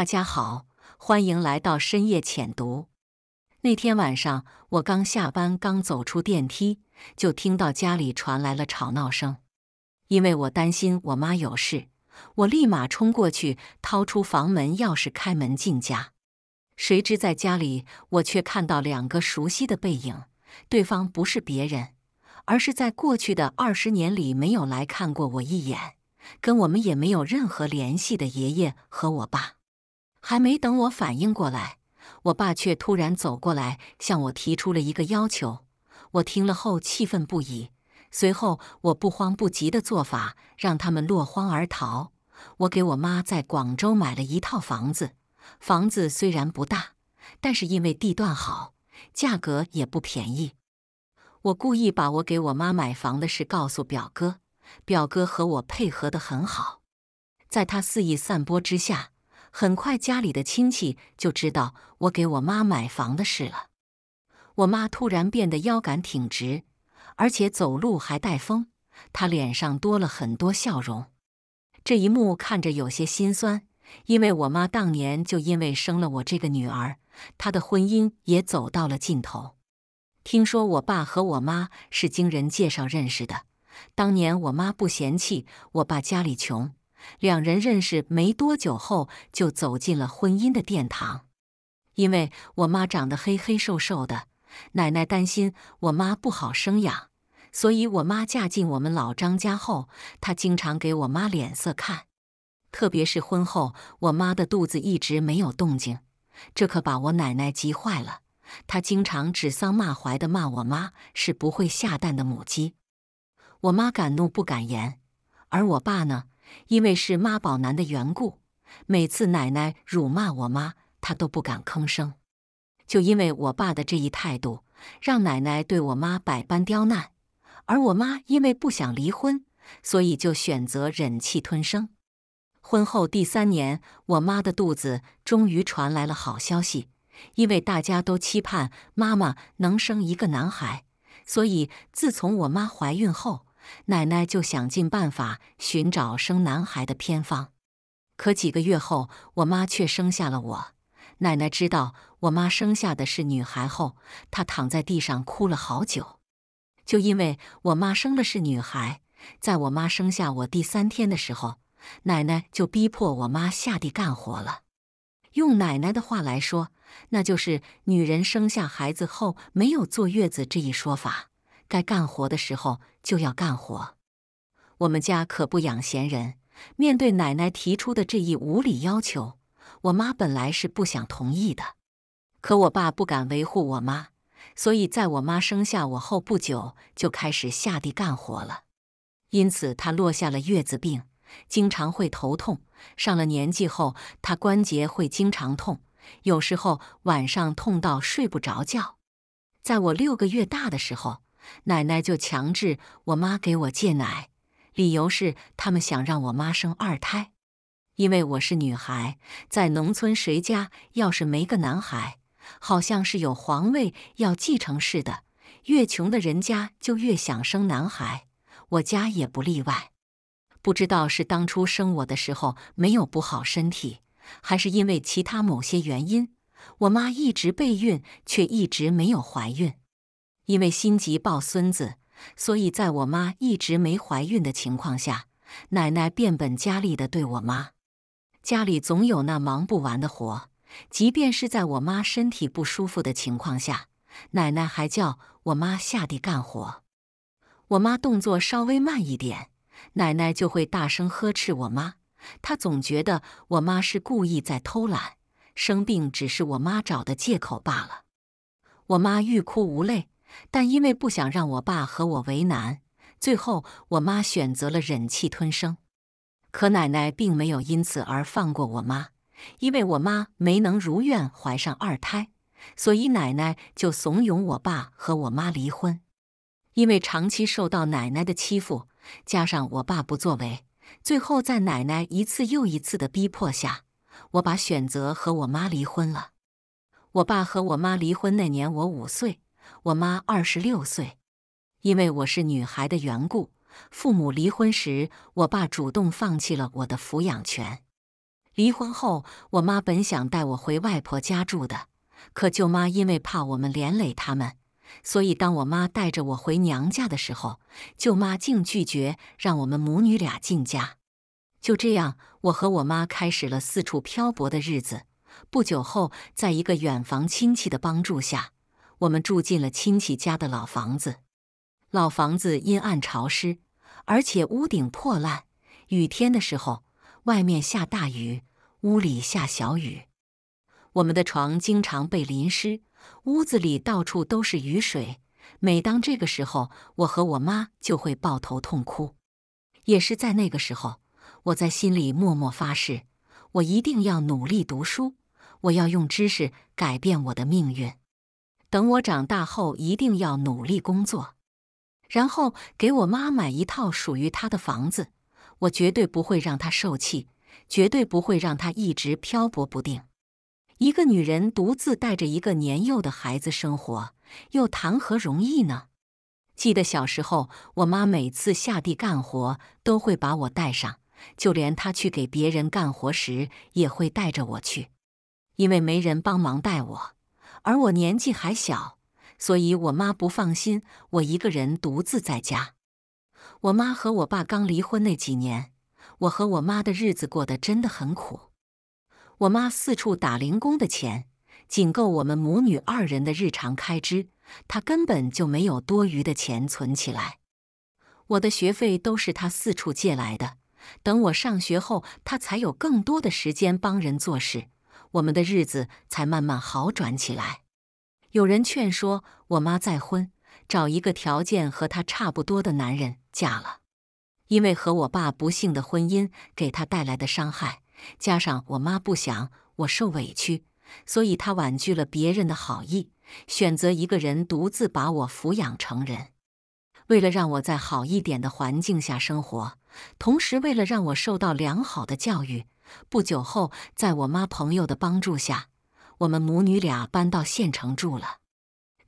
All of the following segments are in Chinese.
大家好，欢迎来到深夜浅读。那天晚上，我刚下班，刚走出电梯，就听到家里传来了吵闹声。因为我担心我妈有事，我立马冲过去，掏出房门钥匙开门进家。谁知在家里，我却看到两个熟悉的背影。对方不是别人，而是在过去的二十年里没有来看过我一眼，跟我们也没有任何联系的爷爷和我爸。还没等我反应过来，我爸却突然走过来，向我提出了一个要求。我听了后气愤不已。随后，我不慌不急的做法，让他们落荒而逃。我给我妈在广州买了一套房子，房子虽然不大，但是因为地段好，价格也不便宜。我故意把我给我妈买房的事告诉表哥，表哥和我配合得很好，在他肆意散播之下。很快，家里的亲戚就知道我给我妈买房的事了。我妈突然变得腰杆挺直，而且走路还带风，她脸上多了很多笑容。这一幕看着有些心酸，因为我妈当年就因为生了我这个女儿，她的婚姻也走到了尽头。听说我爸和我妈是经人介绍认识的，当年我妈不嫌弃我爸家里穷。两人认识没多久后，就走进了婚姻的殿堂。因为我妈长得黑黑瘦瘦的，奶奶担心我妈不好生养，所以我妈嫁进我们老张家后，她经常给我妈脸色看。特别是婚后，我妈的肚子一直没有动静，这可把我奶奶急坏了。她经常指桑骂槐地骂我妈是不会下蛋的母鸡。我妈敢怒不敢言，而我爸呢？因为是妈宝男的缘故，每次奶奶辱骂我妈，他都不敢吭声。就因为我爸的这一态度，让奶奶对我妈百般刁难，而我妈因为不想离婚，所以就选择忍气吞声。婚后第三年，我妈的肚子终于传来了好消息，因为大家都期盼妈妈能生一个男孩，所以自从我妈怀孕后。奶奶就想尽办法寻找生男孩的偏方，可几个月后，我妈却生下了我。奶奶知道我妈生下的是女孩后，她躺在地上哭了好久。就因为我妈生的是女孩，在我妈生下我第三天的时候，奶奶就逼迫我妈下地干活了。用奶奶的话来说，那就是女人生下孩子后没有坐月子这一说法。该干活的时候就要干活，我们家可不养闲人。面对奶奶提出的这一无理要求，我妈本来是不想同意的，可我爸不敢维护我妈，所以在我妈生下我后不久就开始下地干活了。因此，她落下了月子病，经常会头痛。上了年纪后，她关节会经常痛，有时候晚上痛到睡不着觉。在我六个月大的时候，奶奶就强制我妈给我戒奶，理由是他们想让我妈生二胎，因为我是女孩，在农村谁家要是没个男孩，好像是有皇位要继承似的。越穷的人家就越想生男孩，我家也不例外。不知道是当初生我的时候没有补好身体，还是因为其他某些原因，我妈一直备孕却一直没有怀孕。因为心急抱孙子，所以在我妈一直没怀孕的情况下，奶奶变本加厉地对我妈。家里总有那忙不完的活，即便是在我妈身体不舒服的情况下，奶奶还叫我妈下地干活。我妈动作稍微慢一点，奶奶就会大声呵斥我妈。她总觉得我妈是故意在偷懒，生病只是我妈找的借口罢了。我妈欲哭无泪。但因为不想让我爸和我为难，最后我妈选择了忍气吞声。可奶奶并没有因此而放过我妈，因为我妈没能如愿怀上二胎，所以奶奶就怂恿我爸和我妈离婚。因为长期受到奶奶的欺负，加上我爸不作为，最后在奶奶一次又一次的逼迫下，我爸选择和我妈离婚了。我爸和我妈离婚那年，我五岁。我妈二十六岁，因为我是女孩的缘故，父母离婚时，我爸主动放弃了我的抚养权。离婚后，我妈本想带我回外婆家住的，可舅妈因为怕我们连累他们，所以当我妈带着我回娘家的时候，舅妈竟拒绝让我们母女俩进家。就这样，我和我妈开始了四处漂泊的日子。不久后，在一个远房亲戚的帮助下。我们住进了亲戚家的老房子，老房子阴暗潮湿，而且屋顶破烂。雨天的时候，外面下大雨，屋里下小雨。我们的床经常被淋湿，屋子里到处都是雨水。每当这个时候，我和我妈就会抱头痛哭。也是在那个时候，我在心里默默发誓，我一定要努力读书，我要用知识改变我的命运。等我长大后，一定要努力工作，然后给我妈买一套属于她的房子。我绝对不会让她受气，绝对不会让她一直漂泊不定。一个女人独自带着一个年幼的孩子生活，又谈何容易呢？记得小时候，我妈每次下地干活都会把我带上，就连她去给别人干活时也会带着我去，因为没人帮忙带我。而我年纪还小，所以我妈不放心我一个人独自在家。我妈和我爸刚离婚那几年，我和我妈的日子过得真的很苦。我妈四处打零工的钱，仅够我们母女二人的日常开支，她根本就没有多余的钱存起来。我的学费都是她四处借来的，等我上学后，她才有更多的时间帮人做事。我们的日子才慢慢好转起来。有人劝说我妈再婚，找一个条件和她差不多的男人嫁了。因为和我爸不幸的婚姻给她带来的伤害，加上我妈不想我受委屈，所以她婉拒了别人的好意，选择一个人独自把我抚养成人。为了让我在好一点的环境下生活，同时为了让我受到良好的教育。不久后，在我妈朋友的帮助下，我们母女俩搬到县城住了。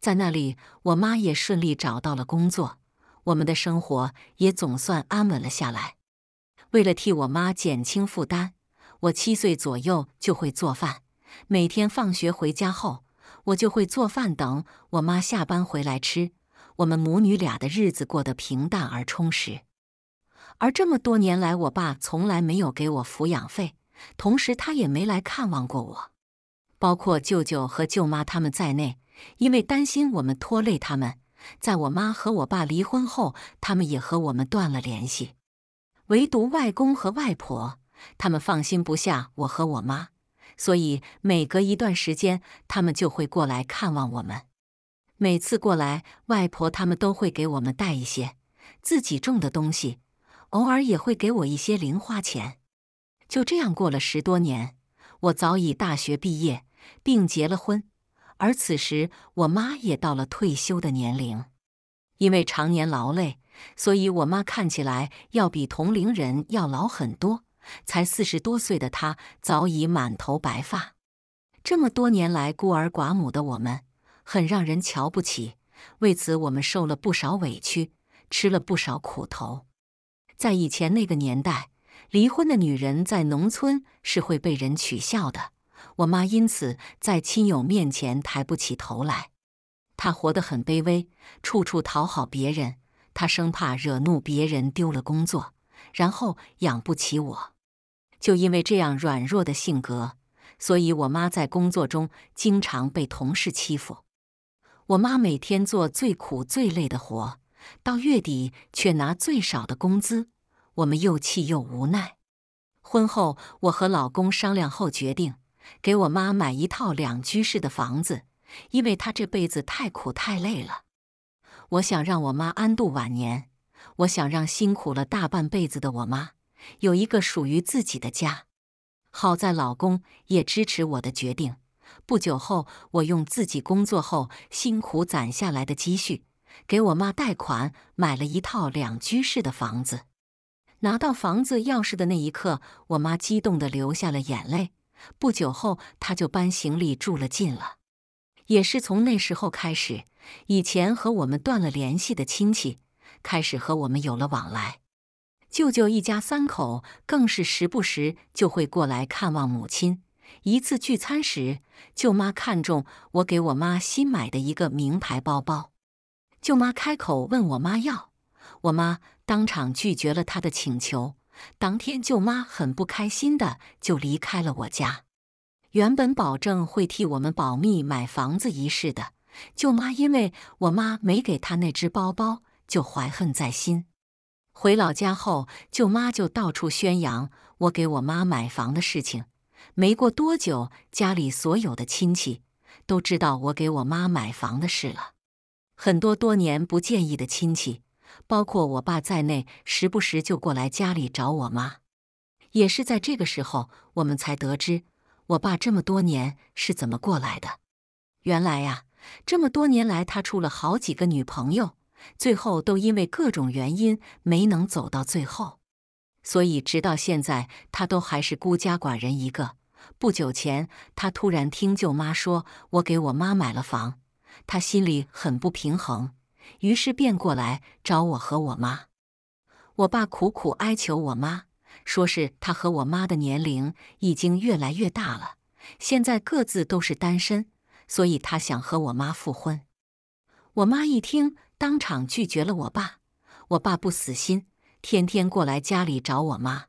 在那里，我妈也顺利找到了工作，我们的生活也总算安稳了下来。为了替我妈减轻负担，我七岁左右就会做饭。每天放学回家后，我就会做饭等我妈下班回来吃。我们母女俩的日子过得平淡而充实。而这么多年来，我爸从来没有给我抚养费，同时他也没来看望过我，包括舅舅和舅妈他们在内。因为担心我们拖累他们，在我妈和我爸离婚后，他们也和我们断了联系。唯独外公和外婆，他们放心不下我和我妈，所以每隔一段时间，他们就会过来看望我们。每次过来，外婆他们都会给我们带一些自己种的东西。偶尔也会给我一些零花钱，就这样过了十多年。我早已大学毕业并结了婚，而此时我妈也到了退休的年龄。因为常年劳累，所以我妈看起来要比同龄人要老很多。才四十多岁的她早已满头白发。这么多年来，孤儿寡母的我们很让人瞧不起，为此我们受了不少委屈，吃了不少苦头。在以前那个年代，离婚的女人在农村是会被人取笑的。我妈因此在亲友面前抬不起头来，她活得很卑微，处处讨好别人，她生怕惹怒别人丢了工作，然后养不起我。就因为这样软弱的性格，所以我妈在工作中经常被同事欺负。我妈每天做最苦最累的活。到月底却拿最少的工资，我们又气又无奈。婚后，我和老公商量后决定，给我妈买一套两居室的房子，因为她这辈子太苦太累了。我想让我妈安度晚年，我想让辛苦了大半辈子的我妈有一个属于自己的家。好在老公也支持我的决定。不久后，我用自己工作后辛苦攒下来的积蓄。给我妈贷款买了一套两居室的房子，拿到房子钥匙的那一刻，我妈激动地流下了眼泪。不久后，她就搬行李住了进了。也是从那时候开始，以前和我们断了联系的亲戚开始和我们有了往来。舅舅一家三口更是时不时就会过来看望母亲。一次聚餐时，舅妈看中我给我妈新买的一个名牌包包。舅妈开口问我妈要，我妈当场拒绝了她的请求。当天，舅妈很不开心的就离开了我家。原本保证会替我们保密买房子一事的舅妈，因为我妈没给她那只包包，就怀恨在心。回老家后，舅妈就到处宣扬我给我妈买房的事情。没过多久，家里所有的亲戚都知道我给我妈买房的事了。很多多年不见意的亲戚，包括我爸在内，时不时就过来家里找我妈。也是在这个时候，我们才得知我爸这么多年是怎么过来的。原来呀，这么多年来他处了好几个女朋友，最后都因为各种原因没能走到最后，所以直到现在他都还是孤家寡人一个。不久前，他突然听舅妈说我给我妈买了房。他心里很不平衡，于是便过来找我和我妈。我爸苦苦哀求我妈，说是他和我妈的年龄已经越来越大了，现在各自都是单身，所以他想和我妈复婚。我妈一听，当场拒绝了我爸。我爸不死心，天天过来家里找我妈。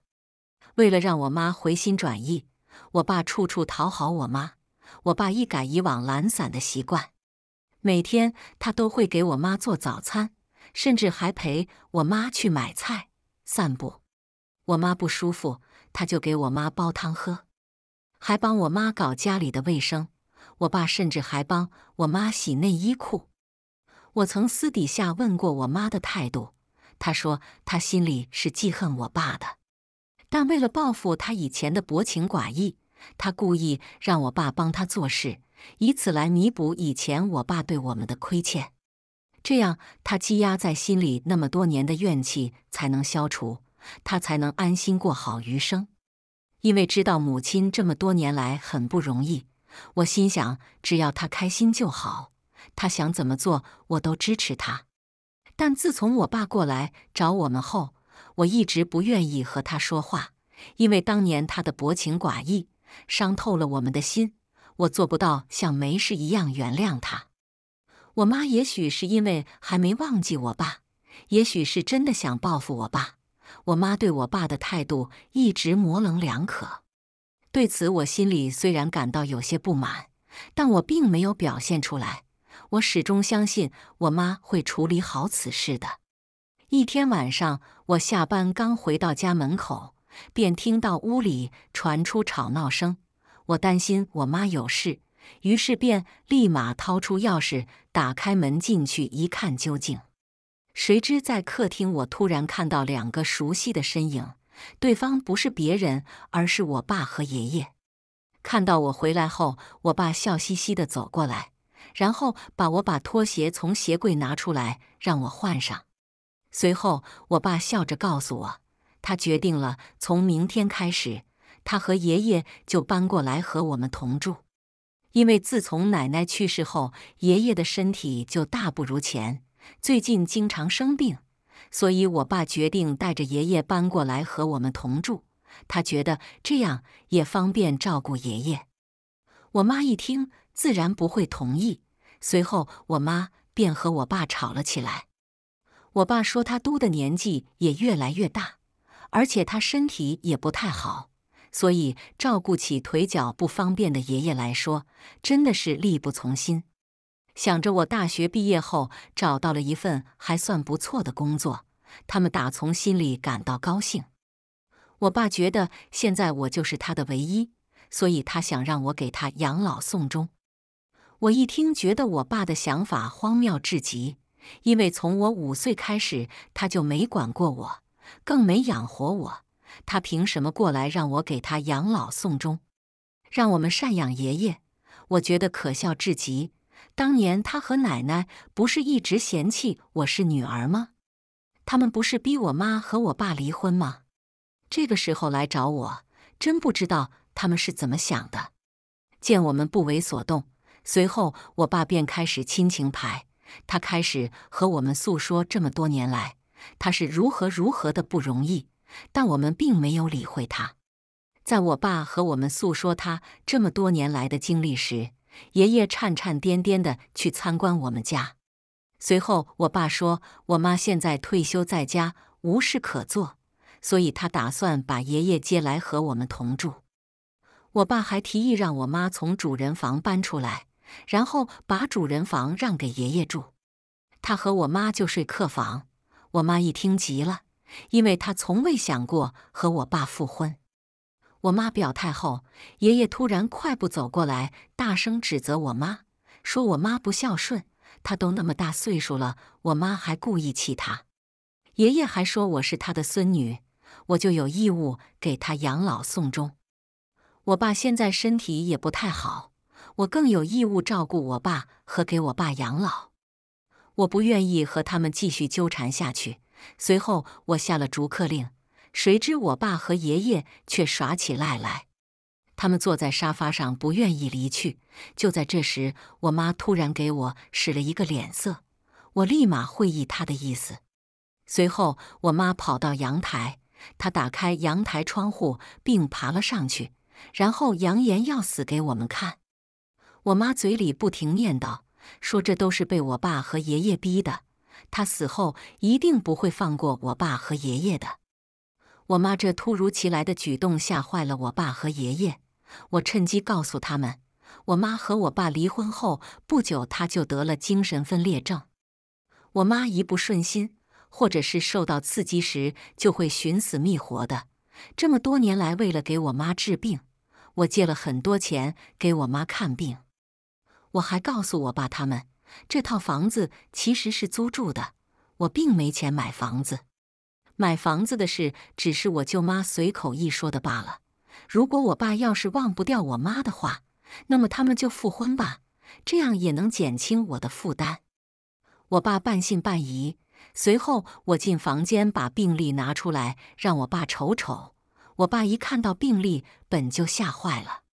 为了让我妈回心转意，我爸处处讨好我妈。我爸一改以往懒散的习惯。每天他都会给我妈做早餐，甚至还陪我妈去买菜、散步。我妈不舒服，他就给我妈煲汤喝，还帮我妈搞家里的卫生。我爸甚至还帮我妈洗内衣裤。我曾私底下问过我妈的态度，她说她心里是记恨我爸的，但为了报复他以前的薄情寡义，她故意让我爸帮她做事。以此来弥补以前我爸对我们的亏欠，这样他积压在心里那么多年的怨气才能消除，他才能安心过好余生。因为知道母亲这么多年来很不容易，我心想只要他开心就好，他想怎么做我都支持他。但自从我爸过来找我们后，我一直不愿意和他说话，因为当年他的薄情寡义伤透了我们的心。我做不到像没事一样原谅他。我妈也许是因为还没忘记我爸，也许是真的想报复我爸。我妈对我爸的态度一直模棱两可。对此，我心里虽然感到有些不满，但我并没有表现出来。我始终相信我妈会处理好此事的。一天晚上，我下班刚回到家门口，便听到屋里传出吵闹声。我担心我妈有事，于是便立马掏出钥匙打开门进去一看究竟。谁知在客厅，我突然看到两个熟悉的身影，对方不是别人，而是我爸和爷爷。看到我回来后，我爸笑嘻嘻的走过来，然后把我把拖鞋从鞋柜拿出来让我换上。随后，我爸笑着告诉我，他决定了从明天开始。他和爷爷就搬过来和我们同住，因为自从奶奶去世后，爷爷的身体就大不如前，最近经常生病，所以我爸决定带着爷爷搬过来和我们同住。他觉得这样也方便照顾爷爷。我妈一听，自然不会同意。随后，我妈便和我爸吵了起来。我爸说他都的年纪也越来越大，而且他身体也不太好。所以，照顾起腿脚不方便的爷爷来说，真的是力不从心。想着我大学毕业后找到了一份还算不错的工作，他们打从心里感到高兴。我爸觉得现在我就是他的唯一，所以他想让我给他养老送终。我一听，觉得我爸的想法荒谬至极，因为从我五岁开始，他就没管过我，更没养活我。他凭什么过来让我给他养老送终，让我们赡养爷爷？我觉得可笑至极。当年他和奶奶不是一直嫌弃我是女儿吗？他们不是逼我妈和我爸离婚吗？这个时候来找我，真不知道他们是怎么想的。见我们不为所动，随后我爸便开始亲情牌，他开始和我们诉说这么多年来他是如何如何的不容易。但我们并没有理会他。在我爸和我们诉说他这么多年来的经历时，爷爷颤颤颠颠的去参观我们家。随后，我爸说，我妈现在退休在家，无事可做，所以他打算把爷爷接来和我们同住。我爸还提议让我妈从主人房搬出来，然后把主人房让给爷爷住，他和我妈就睡客房。我妈一听急了。因为他从未想过和我爸复婚。我妈表态后，爷爷突然快步走过来，大声指责我妈，说我妈不孝顺。他都那么大岁数了，我妈还故意气他。爷爷还说我是他的孙女，我就有义务给他养老送终。我爸现在身体也不太好，我更有义务照顾我爸和给我爸养老。我不愿意和他们继续纠缠下去。随后，我下了逐客令，谁知我爸和爷爷却耍起赖来。他们坐在沙发上，不愿意离去。就在这时，我妈突然给我使了一个脸色，我立马会意她的意思。随后，我妈跑到阳台，她打开阳台窗户，并爬了上去，然后扬言要死给我们看。我妈嘴里不停念叨，说这都是被我爸和爷爷逼的。他死后一定不会放过我爸和爷爷的。我妈这突如其来的举动吓坏了我爸和爷爷。我趁机告诉他们，我妈和我爸离婚后不久，他就得了精神分裂症。我妈一不顺心，或者是受到刺激时，就会寻死觅活的。这么多年来，为了给我妈治病，我借了很多钱给我妈看病。我还告诉我爸他们。这套房子其实是租住的，我并没钱买房子。买房子的事只是我舅妈随口一说的罢了。如果我爸要是忘不掉我妈的话，那么他们就复婚吧，这样也能减轻我的负担。我爸半信半疑。随后我进房间把病历拿出来让我爸瞅瞅。我爸一看到病历本就吓坏了，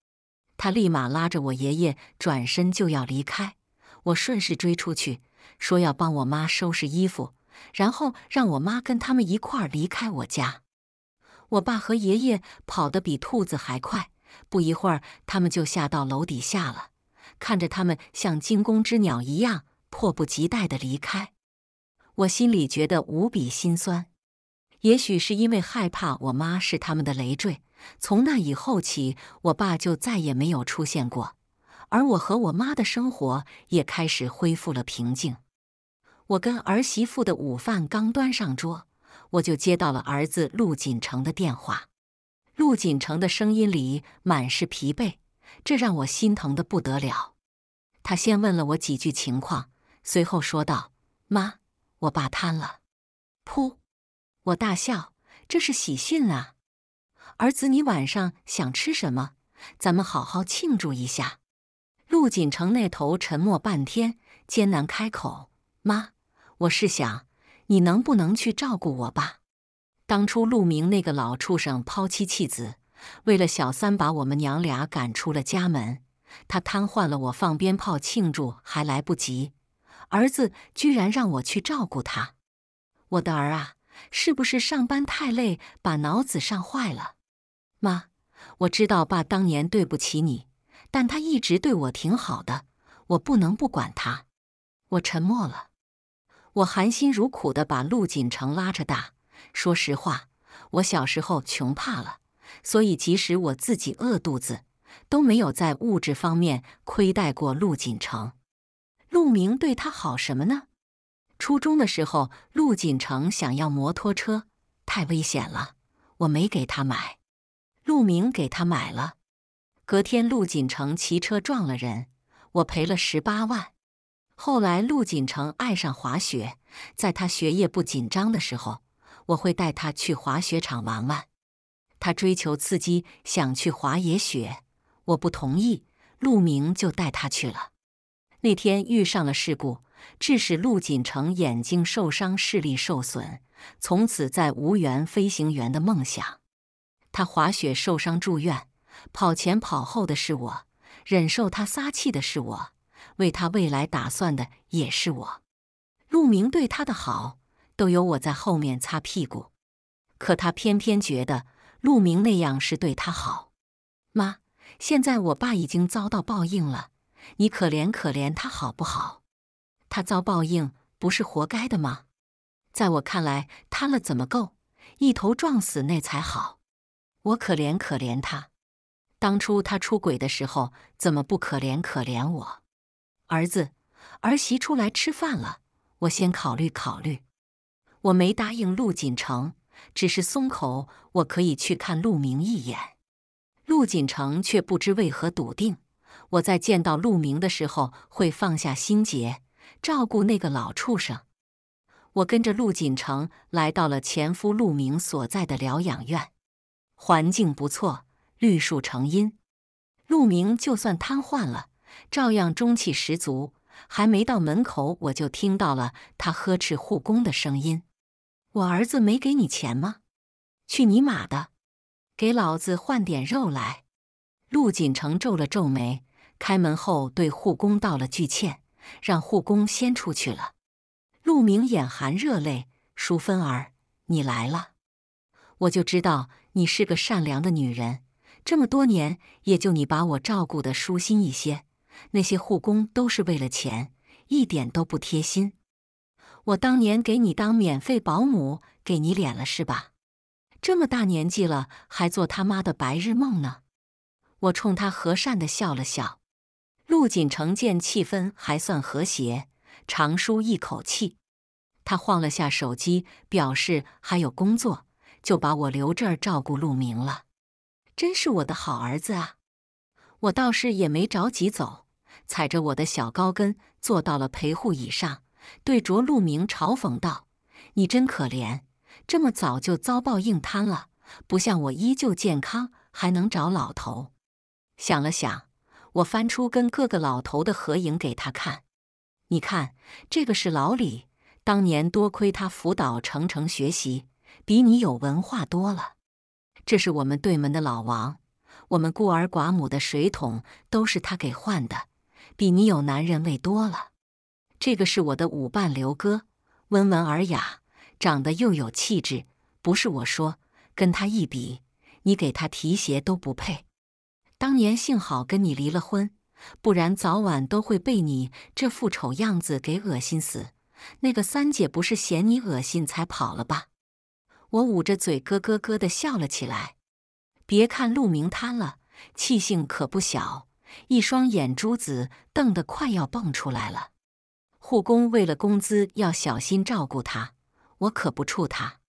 他立马拉着我爷爷转身就要离开。我顺势追出去，说要帮我妈收拾衣服，然后让我妈跟他们一块儿离开我家。我爸和爷爷跑得比兔子还快，不一会儿他们就下到楼底下了。看着他们像惊弓之鸟一样，迫不及待的离开，我心里觉得无比心酸。也许是因为害怕我妈是他们的累赘，从那以后起，我爸就再也没有出现过。而我和我妈的生活也开始恢复了平静。我跟儿媳妇的午饭刚端上桌，我就接到了儿子陆锦城的电话。陆锦城的声音里满是疲惫，这让我心疼的不得了。他先问了我几句情况，随后说道：“妈，我爸瘫了。”噗！我大笑，这是喜讯啊！儿子，你晚上想吃什么？咱们好好庆祝一下。陆锦城那头沉默半天，艰难开口：“妈，我是想，你能不能去照顾我爸？当初陆明那个老畜生抛妻弃子，为了小三把我们娘俩赶出了家门。他瘫痪了，我放鞭炮庆祝还来不及，儿子居然让我去照顾他！我的儿啊，是不是上班太累，把脑子上坏了？妈，我知道爸当年对不起你。”但他一直对我挺好的，我不能不管他。我沉默了。我含辛茹苦的把陆锦城拉扯大。说实话，我小时候穷怕了，所以即使我自己饿肚子，都没有在物质方面亏待过陆锦城。陆明对他好什么呢？初中的时候，陆锦城想要摩托车，太危险了，我没给他买。陆明给他买了。隔天，陆锦城骑车撞了人，我赔了十八万。后来，陆锦城爱上滑雪，在他学业不紧张的时候，我会带他去滑雪场玩玩。他追求刺激，想去滑野雪，我不同意。陆明就带他去了。那天遇上了事故，致使陆锦城眼睛受伤，视力受损，从此再无缘飞行员的梦想。他滑雪受伤住院。跑前跑后的是我，忍受他撒气的是我，为他未来打算的也是我。陆明对他的好，都有我在后面擦屁股。可他偏偏觉得陆明那样是对他好。妈，现在我爸已经遭到报应了，你可怜可怜他好不好？他遭报应不是活该的吗？在我看来，贪了怎么够？一头撞死那才好。我可怜可怜他。当初他出轨的时候，怎么不可怜可怜我？儿子、儿媳出来吃饭了，我先考虑考虑。我没答应陆锦城，只是松口，我可以去看陆明一眼。陆锦城却不知为何笃定，我在见到陆明的时候会放下心结，照顾那个老畜生。我跟着陆锦城来到了前夫陆明所在的疗养院，环境不错。绿树成荫，陆明就算瘫痪了，照样中气十足。还没到门口，我就听到了他呵斥护工的声音：“我儿子没给你钱吗？去你妈的！给老子换点肉来！”陆锦成皱了皱眉，开门后对护工道了句歉，让护工先出去了。陆明眼含热泪：“淑芬儿，你来了，我就知道你是个善良的女人。”这么多年，也就你把我照顾的舒心一些。那些护工都是为了钱，一点都不贴心。我当年给你当免费保姆，给你脸了是吧？这么大年纪了，还做他妈的白日梦呢！我冲他和善的笑了笑。陆锦城见气氛还算和谐，长舒一口气。他晃了下手机，表示还有工作，就把我留这儿照顾陆明了。真是我的好儿子啊！我倒是也没着急走，踩着我的小高跟坐到了陪护椅上，对着陆明嘲讽道：“你真可怜，这么早就遭报应瘫了，不像我依旧健康，还能找老头。”想了想，我翻出跟各个老头的合影给他看：“你看，这个是老李，当年多亏他辅导程程学习，比你有文化多了。”这是我们对门的老王，我们孤儿寡母的水桶都是他给换的，比你有男人味多了。这个是我的舞伴刘哥，温文尔雅，长得又有气质，不是我说，跟他一比，你给他提鞋都不配。当年幸好跟你离了婚，不然早晚都会被你这副丑样子给恶心死。那个三姐不是嫌你恶心才跑了吧？我捂着嘴咯咯咯的笑了起来。别看陆明瘫了，气性可不小，一双眼珠子瞪得快要蹦出来了。护工为了工资要小心照顾他，我可不怵他。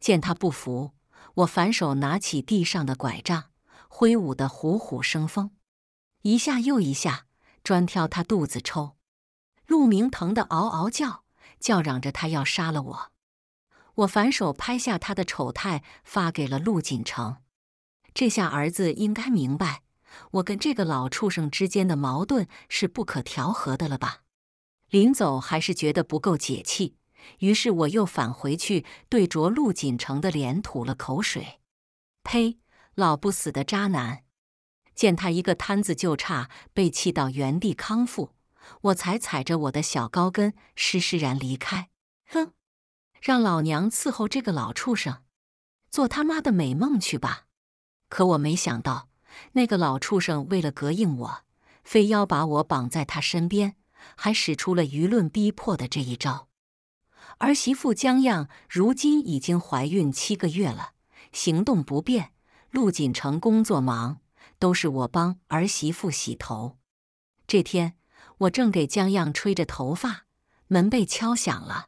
见他不服，我反手拿起地上的拐杖，挥舞得虎虎生风，一下又一下专挑他肚子抽。陆明疼得嗷嗷叫，叫嚷着他要杀了我。我反手拍下他的丑态，发给了陆锦城。这下儿子应该明白，我跟这个老畜生之间的矛盾是不可调和的了吧？临走还是觉得不够解气，于是我又返回去对着陆锦城的脸吐了口水。呸！老不死的渣男！见他一个摊子就差被气到原地康复，我才踩着我的小高跟施施然离开。哼！让老娘伺候这个老畜生，做他妈的美梦去吧！可我没想到，那个老畜生为了膈应我，非要把我绑在他身边，还使出了舆论逼迫的这一招。儿媳妇江漾如今已经怀孕七个月了，行动不便，陆锦城工作忙，都是我帮儿媳妇洗头。这天，我正给江漾吹着头发，门被敲响了。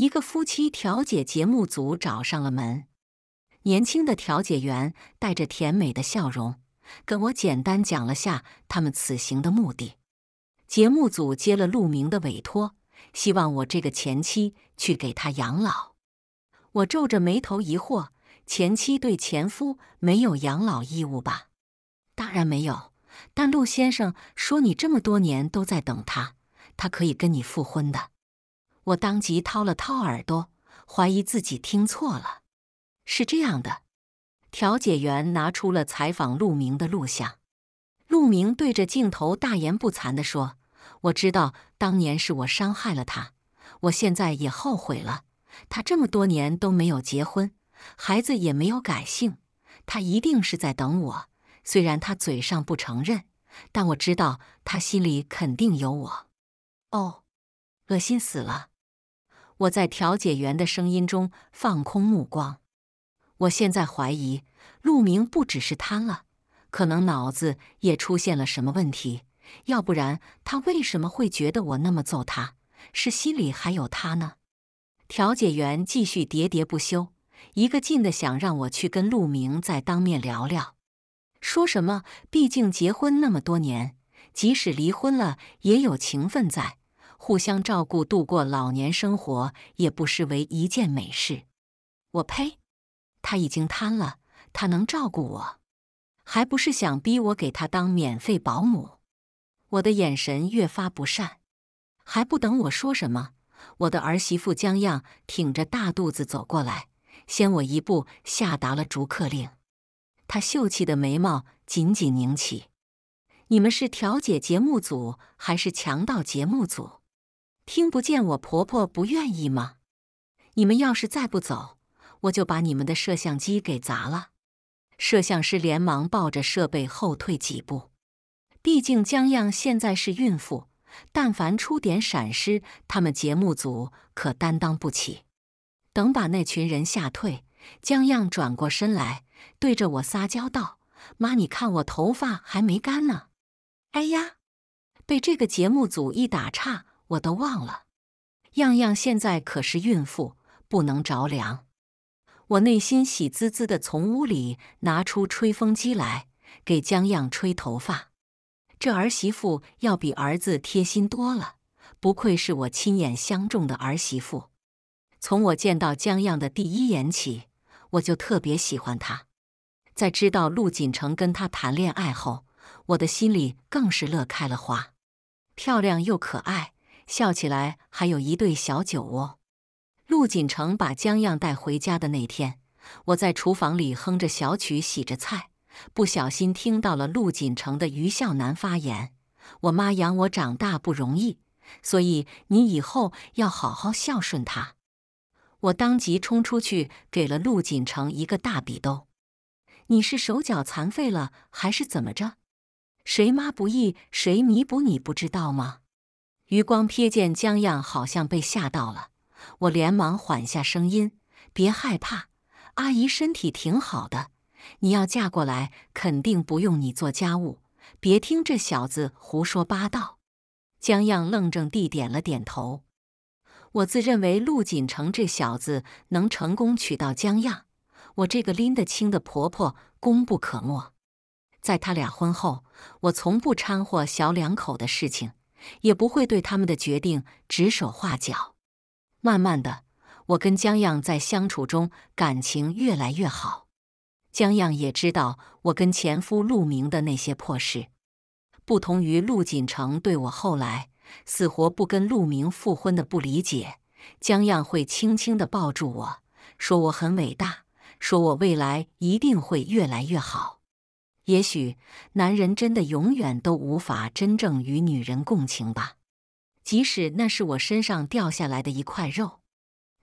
一个夫妻调解节目组找上了门，年轻的调解员带着甜美的笑容，跟我简单讲了下他们此行的目的。节目组接了陆明的委托，希望我这个前妻去给他养老。我皱着眉头疑惑：前妻对前夫没有养老义务吧？当然没有，但陆先生说你这么多年都在等他，他可以跟你复婚的。我当即掏了掏耳朵，怀疑自己听错了。是这样的，调解员拿出了采访陆明的录像。陆明对着镜头大言不惭的说：“我知道当年是我伤害了他，我现在也后悔了。他这么多年都没有结婚，孩子也没有改姓，他一定是在等我。虽然他嘴上不承认，但我知道他心里肯定有我。”哦，恶心死了！我在调解员的声音中放空目光。我现在怀疑陆明不只是瘫了，可能脑子也出现了什么问题。要不然他为什么会觉得我那么揍他是心里还有他呢？调解员继续喋喋不休，一个劲的想让我去跟陆明再当面聊聊，说什么毕竟结婚那么多年，即使离婚了也有情分在。互相照顾度过老年生活，也不失为一件美事。我呸！他已经瘫了，他能照顾我，还不是想逼我给他当免费保姆？我的眼神越发不善。还不等我说什么，我的儿媳妇江漾挺着大肚子走过来，先我一步下达了逐客令。她秀气的眉毛紧紧拧起：“你们是调解节目组，还是强盗节目组？”听不见？我婆婆不愿意吗？你们要是再不走，我就把你们的摄像机给砸了！摄像师连忙抱着设备后退几步。毕竟江漾现在是孕妇，但凡出点闪失，他们节目组可担当不起。等把那群人吓退，江漾转过身来，对着我撒娇道：“妈，你看我头发还没干呢。”哎呀，被这个节目组一打岔。我都忘了，样样现在可是孕妇，不能着凉。我内心喜滋滋的，从屋里拿出吹风机来给江样吹头发。这儿媳妇要比儿子贴心多了，不愧是我亲眼相中的儿媳妇。从我见到江样的第一眼起，我就特别喜欢她。在知道陆锦城跟她谈恋爱后，我的心里更是乐开了花。漂亮又可爱。笑起来还有一对小酒窝。陆锦城把江漾带回家的那天，我在厨房里哼着小曲洗着菜，不小心听到了陆锦城的余孝男发言：“我妈养我长大不容易，所以你以后要好好孝顺她。”我当即冲出去给了陆锦城一个大比兜：“你是手脚残废了还是怎么着？谁妈不易，谁弥补你不知道吗？”余光瞥见江漾好像被吓到了，我连忙缓下声音：“别害怕，阿姨身体挺好的。你要嫁过来，肯定不用你做家务。别听这小子胡说八道。”江漾愣怔地点了点头。我自认为陆锦城这小子能成功娶到江漾，我这个拎得清的婆婆功不可没。在他俩婚后，我从不掺和小两口的事情。也不会对他们的决定指手画脚。慢慢的，我跟江漾在相处中感情越来越好。江漾也知道我跟前夫陆明的那些破事。不同于陆锦城对我后来死活不跟陆明复婚的不理解，江漾会轻轻的抱住我说：“我很伟大，说我未来一定会越来越好。”也许男人真的永远都无法真正与女人共情吧，即使那是我身上掉下来的一块肉。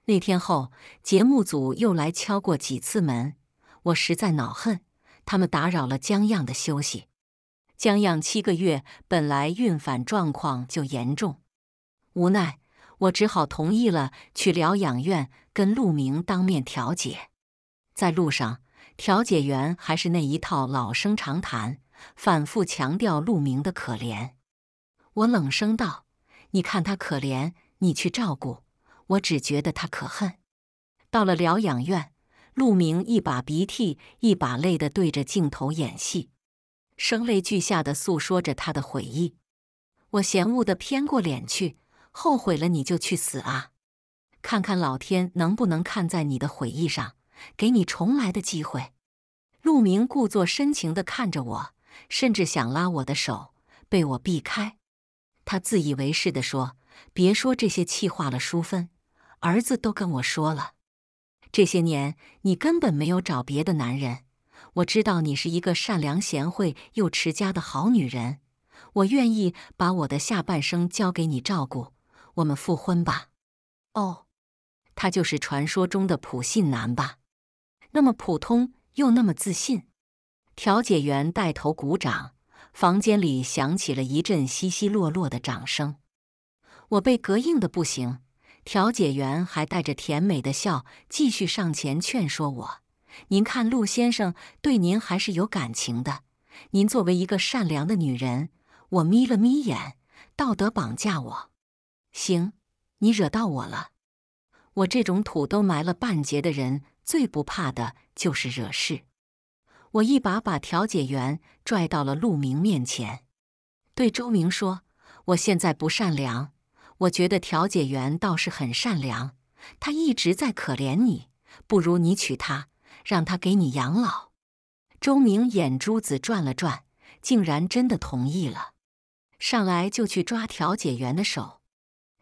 那天后，节目组又来敲过几次门，我实在恼恨他们打扰了江漾的休息。江漾七个月本来孕反状况就严重，无奈我只好同意了去疗养院跟陆明当面调解。在路上。调解员还是那一套老生常谈，反复强调陆明的可怜。我冷声道：“你看他可怜，你去照顾；我只觉得他可恨。”到了疗养院，陆明一把鼻涕一把泪的对着镜头演戏，声泪俱下的诉说着他的悔意。我嫌恶的偏过脸去，后悔了你就去死啊！看看老天能不能看在你的悔意上。给你重来的机会，陆明故作深情的看着我，甚至想拉我的手，被我避开。他自以为是的说：“别说这些气话了，淑芬，儿子都跟我说了，这些年你根本没有找别的男人。我知道你是一个善良、贤惠又持家的好女人，我愿意把我的下半生交给你照顾。我们复婚吧。”哦，他就是传说中的普信男吧？那么普通又那么自信，调解员带头鼓掌，房间里响起了一阵稀稀落落的掌声。我被膈应的不行，调解员还带着甜美的笑继续上前劝说我：“您看陆先生对您还是有感情的，您作为一个善良的女人。”我眯了眯眼，道德绑架我，行，你惹到我了，我这种土都埋了半截的人。最不怕的就是惹事，我一把把调解员拽到了陆明面前，对周明说：“我现在不善良，我觉得调解员倒是很善良，他一直在可怜你，不如你娶她，让她给你养老。”周明眼珠子转了转，竟然真的同意了，上来就去抓调解员的手，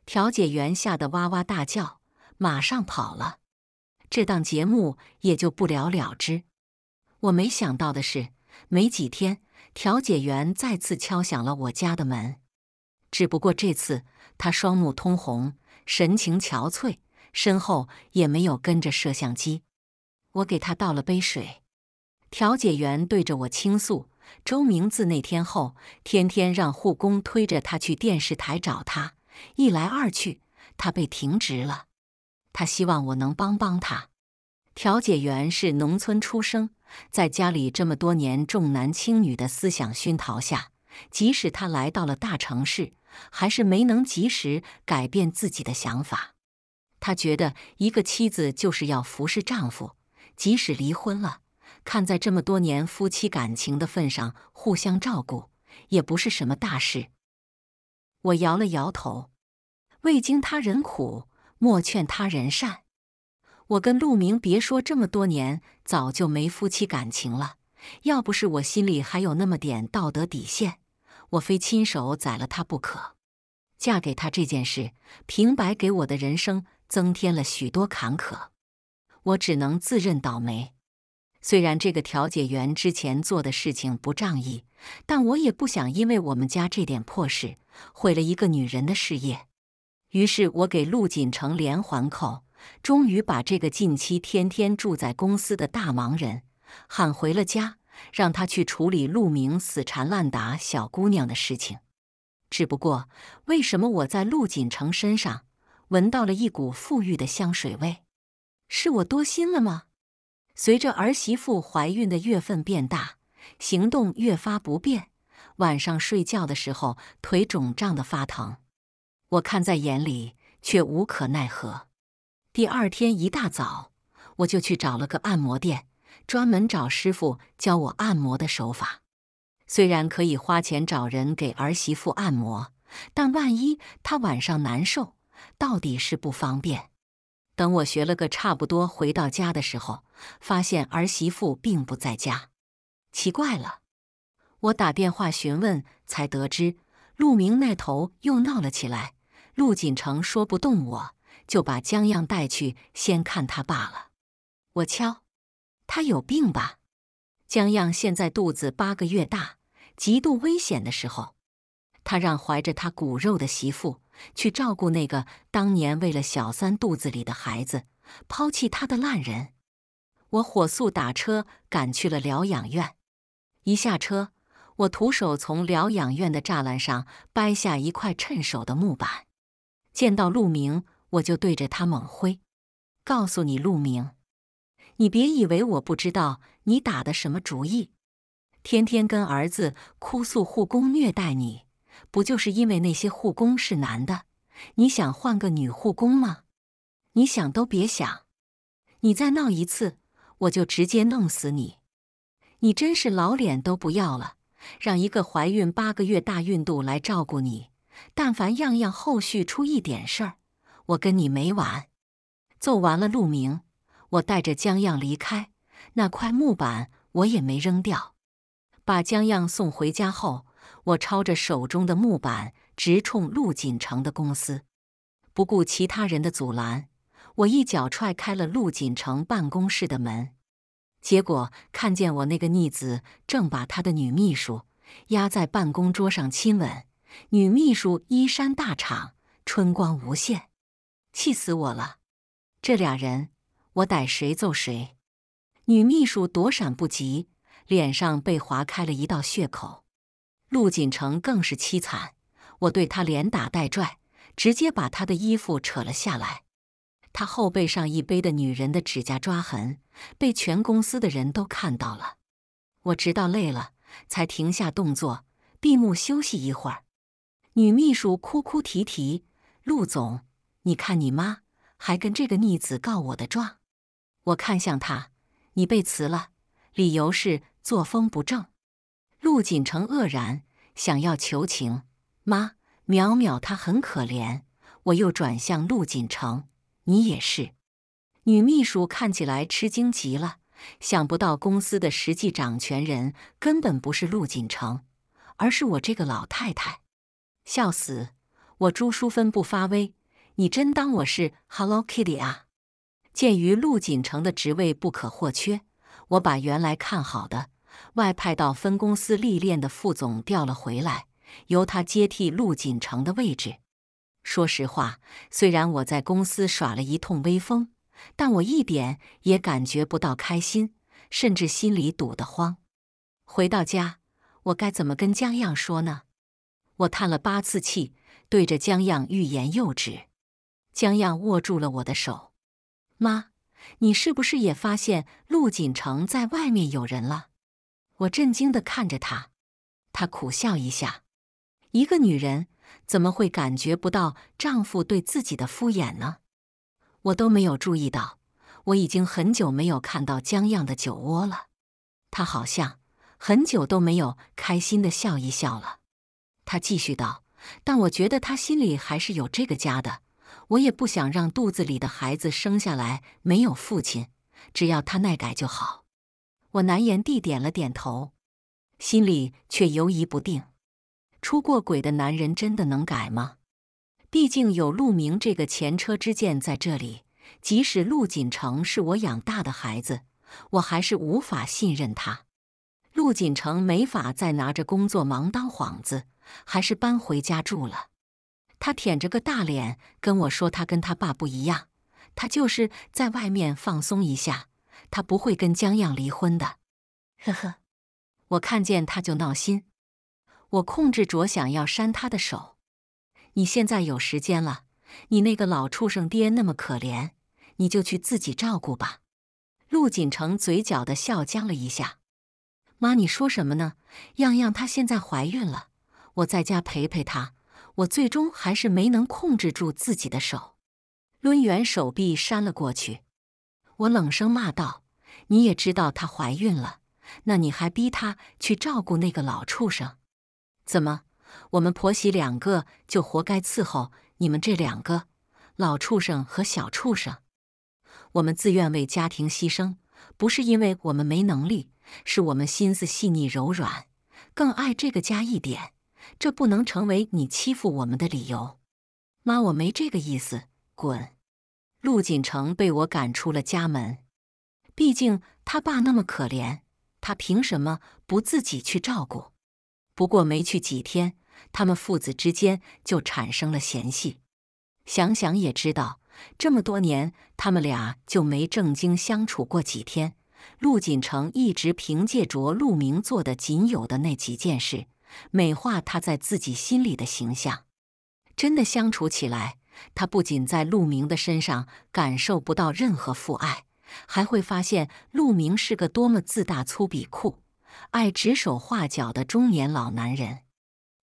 调解员吓得哇哇大叫，马上跑了。这档节目也就不了了之。我没想到的是，没几天，调解员再次敲响了我家的门。只不过这次，他双目通红，神情憔悴，身后也没有跟着摄像机。我给他倒了杯水，调解员对着我倾诉：“周明自那天后，天天让护工推着他去电视台找他，一来二去，他被停职了。”他希望我能帮帮他。调解员是农村出生，在家里这么多年重男轻女的思想熏陶下，即使他来到了大城市，还是没能及时改变自己的想法。他觉得一个妻子就是要服侍丈夫，即使离婚了，看在这么多年夫妻感情的份上，互相照顾也不是什么大事。我摇了摇头，未经他人苦。莫劝他人善，我跟陆明别说这么多年早就没夫妻感情了。要不是我心里还有那么点道德底线，我非亲手宰了他不可。嫁给他这件事，平白给我的人生增添了许多坎坷，我只能自认倒霉。虽然这个调解员之前做的事情不仗义，但我也不想因为我们家这点破事毁了一个女人的事业。于是我给陆锦城连环扣，终于把这个近期天天住在公司的大忙人喊回了家，让他去处理陆明死缠烂打小姑娘的事情。只不过，为什么我在陆锦城身上闻到了一股富裕的香水味？是我多心了吗？随着儿媳妇怀孕的月份变大，行动越发不便，晚上睡觉的时候腿肿胀的发疼。我看在眼里，却无可奈何。第二天一大早，我就去找了个按摩店，专门找师傅教我按摩的手法。虽然可以花钱找人给儿媳妇按摩，但万一她晚上难受，到底是不方便。等我学了个差不多，回到家的时候，发现儿媳妇并不在家，奇怪了。我打电话询问，才得知陆明那头又闹了起来。陆锦城说不动，我就把江漾带去先看他罢了。我敲，他有病吧？江漾现在肚子八个月大，极度危险的时候，他让怀着他骨肉的媳妇去照顾那个当年为了小三肚子里的孩子抛弃他的烂人。我火速打车赶去了疗养院，一下车，我徒手从疗养院的栅栏上掰下一块趁手的木板。见到陆明，我就对着他猛挥，告诉你，陆明，你别以为我不知道你打的什么主意。天天跟儿子哭诉护工虐待你，不就是因为那些护工是男的？你想换个女护工吗？你想都别想！你再闹一次，我就直接弄死你！你真是老脸都不要了，让一个怀孕八个月大孕肚来照顾你！但凡样样后续出一点事儿，我跟你没完。揍完了陆明，我带着江样离开。那块木板我也没扔掉。把江样送回家后，我抄着手中的木板直冲陆锦城的公司，不顾其他人的阻拦，我一脚踹开了陆锦城办公室的门。结果看见我那个逆子正把他的女秘书压在办公桌上亲吻。女秘书衣衫大敞，春光无限，气死我了！这俩人，我逮谁揍谁。女秘书躲闪不及，脸上被划开了一道血口。陆锦城更是凄惨，我对他连打带拽，直接把他的衣服扯了下来。他后背上一背的女人的指甲抓痕，被全公司的人都看到了。我直到累了才停下动作，闭目休息一会儿。女秘书哭哭啼啼：“陆总，你看你妈还跟这个逆子告我的状。”我看向他：“你被辞了，理由是作风不正。”陆锦城愕然，想要求情：“妈，淼淼她很可怜。”我又转向陆锦城：“你也是。”女秘书看起来吃惊极了，想不到公司的实际掌权人根本不是陆锦城，而是我这个老太太。笑死！我朱淑芬不发威，你真当我是 Hello Kitty 啊！鉴于陆锦城的职位不可或缺，我把原来看好的外派到分公司历练的副总调了回来，由他接替陆锦城的位置。说实话，虽然我在公司耍了一通威风，但我一点也感觉不到开心，甚至心里堵得慌。回到家，我该怎么跟江漾说呢？我叹了八次气，对着江漾欲言又止。江漾握住了我的手：“妈，你是不是也发现陆锦城在外面有人了？”我震惊的看着他，他苦笑一下：“一个女人怎么会感觉不到丈夫对自己的敷衍呢？”我都没有注意到，我已经很久没有看到江漾的酒窝了。他好像很久都没有开心的笑一笑了。他继续道：“但我觉得他心里还是有这个家的，我也不想让肚子里的孩子生下来没有父亲。只要他耐改就好。”我难言地点了点头，心里却犹疑不定。出过轨的男人真的能改吗？毕竟有陆明这个前车之鉴在这里，即使陆锦城是我养大的孩子，我还是无法信任他。陆锦城没法再拿着工作忙当幌子。还是搬回家住了。他舔着个大脸跟我说：“他跟他爸不一样，他就是在外面放松一下。他不会跟江漾离婚的。”呵呵，我看见他就闹心。我控制着想要扇他的手。你现在有时间了，你那个老畜生爹那么可怜，你就去自己照顾吧。陆锦城嘴角的笑僵了一下。妈，你说什么呢？漾漾她现在怀孕了。我在家陪陪她，我最终还是没能控制住自己的手，抡圆手臂扇了过去。我冷声骂道：“你也知道她怀孕了，那你还逼她去照顾那个老畜生？怎么，我们婆媳两个就活该伺候你们这两个老畜生和小畜生？我们自愿为家庭牺牲，不是因为我们没能力，是我们心思细腻柔软，更爱这个家一点。”这不能成为你欺负我们的理由，妈，我没这个意思。滚！陆锦城被我赶出了家门。毕竟他爸那么可怜，他凭什么不自己去照顾？不过没去几天，他们父子之间就产生了嫌隙。想想也知道，这么多年他们俩就没正经相处过几天。陆锦城一直凭借着陆明做的仅有的那几件事。美化他在自己心里的形象。真的相处起来，他不仅在陆明的身上感受不到任何父爱，还会发现陆明是个多么自大、粗鄙、酷、爱指手画脚的中年老男人。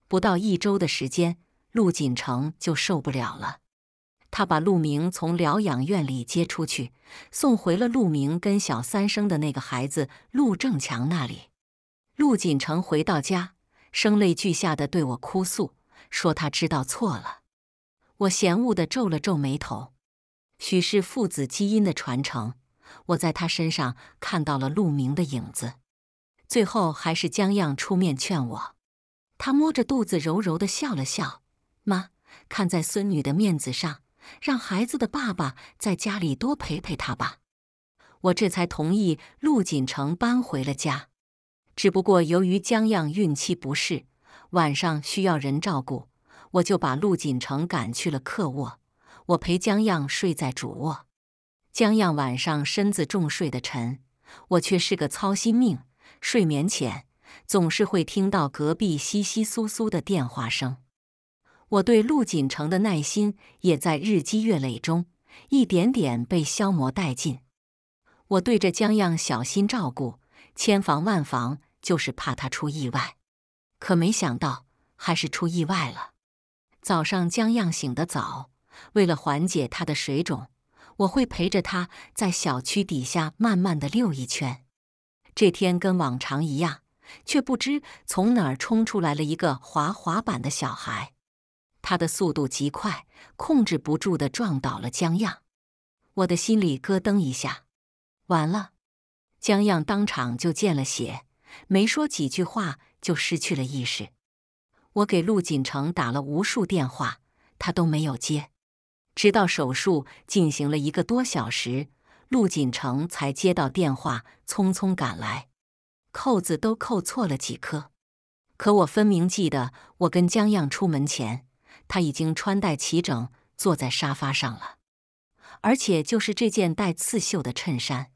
不到一周的时间，陆锦成就受不了了。他把陆明从疗养院里接出去，送回了陆明跟小三生的那个孩子陆正强那里。陆锦成回到家。声泪俱下的对我哭诉，说他知道错了。我嫌恶的皱了皱眉头，许是父子基因的传承，我在他身上看到了陆明的影子。最后还是江漾出面劝我，他摸着肚子柔柔的笑了笑：“妈，看在孙女的面子上，让孩子的爸爸在家里多陪陪他吧。”我这才同意陆锦城搬回了家。只不过，由于江漾孕期不适，晚上需要人照顾，我就把陆锦城赶去了客卧，我陪江漾睡在主卧。江漾晚上身子重，睡得沉，我却是个操心命，睡眠浅，总是会听到隔壁窸窸窣窣的电话声。我对陆锦城的耐心也在日积月累中一点点被消磨殆尽。我对着江漾小心照顾。千防万防，就是怕他出意外。可没想到，还是出意外了。早上江样醒得早，为了缓解他的水肿，我会陪着他在小区底下慢慢的溜一圈。这天跟往常一样，却不知从哪儿冲出来了一个滑滑板的小孩，他的速度极快，控制不住的撞倒了江样。我的心里咯噔一下，完了。江漾当场就见了血，没说几句话就失去了意识。我给陆锦城打了无数电话，他都没有接。直到手术进行了一个多小时，陆锦城才接到电话，匆匆赶来，扣子都扣错了几颗。可我分明记得，我跟江漾出门前，他已经穿戴齐整，坐在沙发上了，而且就是这件带刺绣的衬衫。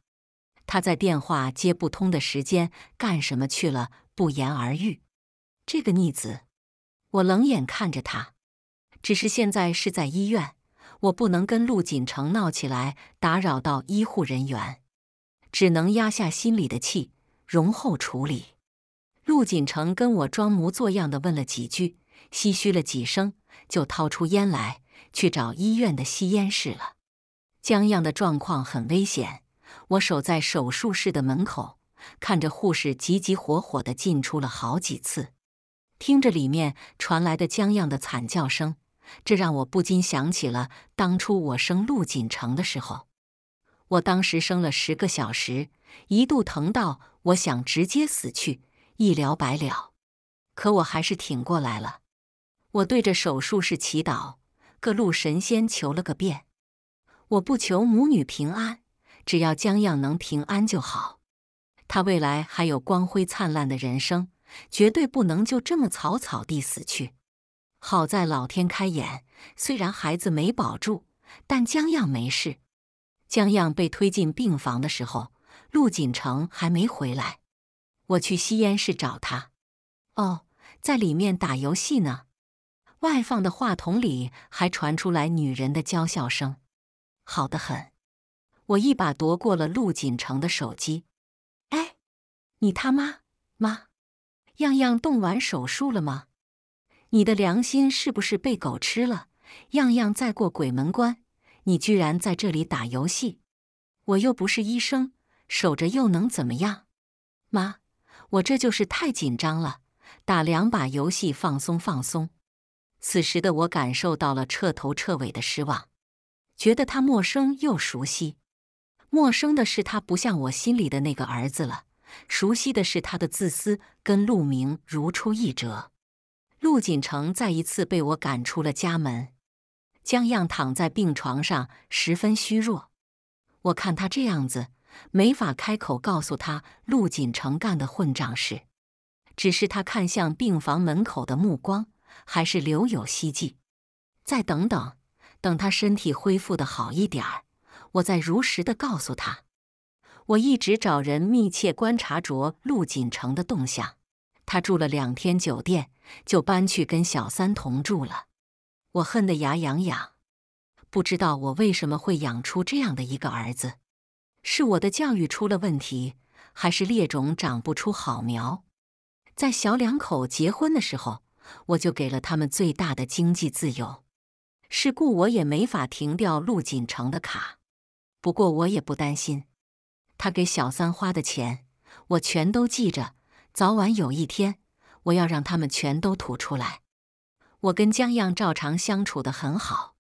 他在电话接不通的时间干什么去了？不言而喻。这个逆子，我冷眼看着他。只是现在是在医院，我不能跟陆锦城闹起来，打扰到医护人员，只能压下心里的气，容后处理。陆锦城跟我装模作样的问了几句，唏嘘了几声，就掏出烟来，去找医院的吸烟室了。江漾的状况很危险。我守在手术室的门口，看着护士急急火火的进出了好几次，听着里面传来的僵样的惨叫声，这让我不禁想起了当初我生陆锦城的时候。我当时生了十个小时，一度疼到我想直接死去，一了百了。可我还是挺过来了。我对着手术室祈祷，各路神仙求了个遍。我不求母女平安。只要江漾能平安就好，他未来还有光辉灿烂的人生，绝对不能就这么草草地死去。好在老天开眼，虽然孩子没保住，但江漾没事。江漾被推进病房的时候，陆锦城还没回来。我去吸烟室找他，哦，在里面打游戏呢。外放的话筒里还传出来女人的娇笑声，好的很。我一把夺过了陆锦城的手机，哎，你他妈妈，样样动完手术了吗？你的良心是不是被狗吃了？样样在过鬼门关，你居然在这里打游戏！我又不是医生，守着又能怎么样？妈，我这就是太紧张了，打两把游戏放松放松。此时的我感受到了彻头彻尾的失望，觉得他陌生又熟悉。陌生的是，他不像我心里的那个儿子了；熟悉的是，他的自私跟陆明如出一辙。陆锦城再一次被我赶出了家门。江漾躺在病床上，十分虚弱。我看他这样子，没法开口告诉他陆锦城干的混账事。只是他看向病房门口的目光，还是留有希冀。再等等，等他身体恢复的好一点儿。我在如实的告诉他，我一直找人密切观察着陆锦城的动向。他住了两天酒店，就搬去跟小三同住了。我恨得牙痒痒，不知道我为什么会养出这样的一个儿子，是我的教育出了问题，还是劣种长不出好苗？在小两口结婚的时候，我就给了他们最大的经济自由，是故我也没法停掉陆锦城的卡。不过我也不担心，他给小三花的钱我全都记着，早晚有一天我要让他们全都吐出来。我跟江漾照常相处的很好，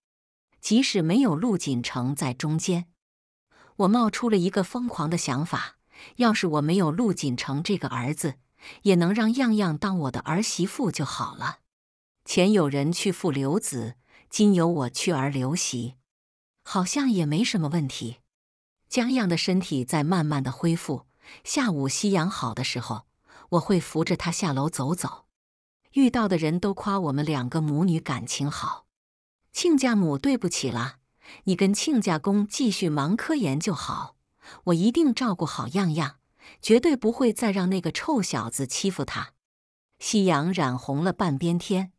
即使没有陆锦城在中间，我冒出了一个疯狂的想法：要是我没有陆锦城这个儿子，也能让漾漾当我的儿媳妇就好了。前有人去父留子，今有我去儿留媳。好像也没什么问题。江漾的身体在慢慢的恢复。下午夕阳好的时候，我会扶着他下楼走走。遇到的人都夸我们两个母女感情好。亲家母，对不起了，你跟亲家公继续忙科研就好。我一定照顾好样样，绝对不会再让那个臭小子欺负他。夕阳染红了半边天，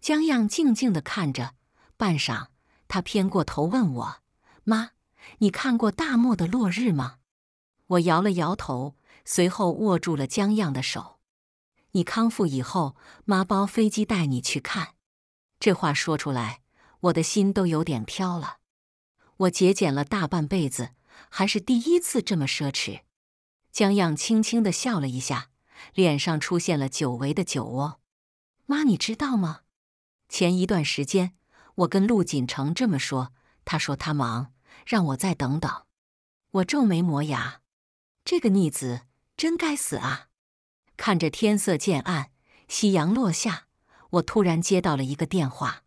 江漾静静的看着，半晌。他偏过头问我：“妈，你看过大漠的落日吗？”我摇了摇头，随后握住了江漾的手。“你康复以后，妈包飞机带你去看。”这话说出来，我的心都有点飘了。我节俭了大半辈子，还是第一次这么奢侈。江漾轻轻的笑了一下，脸上出现了久违的酒窝。“妈，你知道吗？前一段时间……”我跟陆锦城这么说，他说他忙，让我再等等。我皱眉磨牙，这个逆子真该死啊！看着天色渐暗，夕阳落下，我突然接到了一个电话。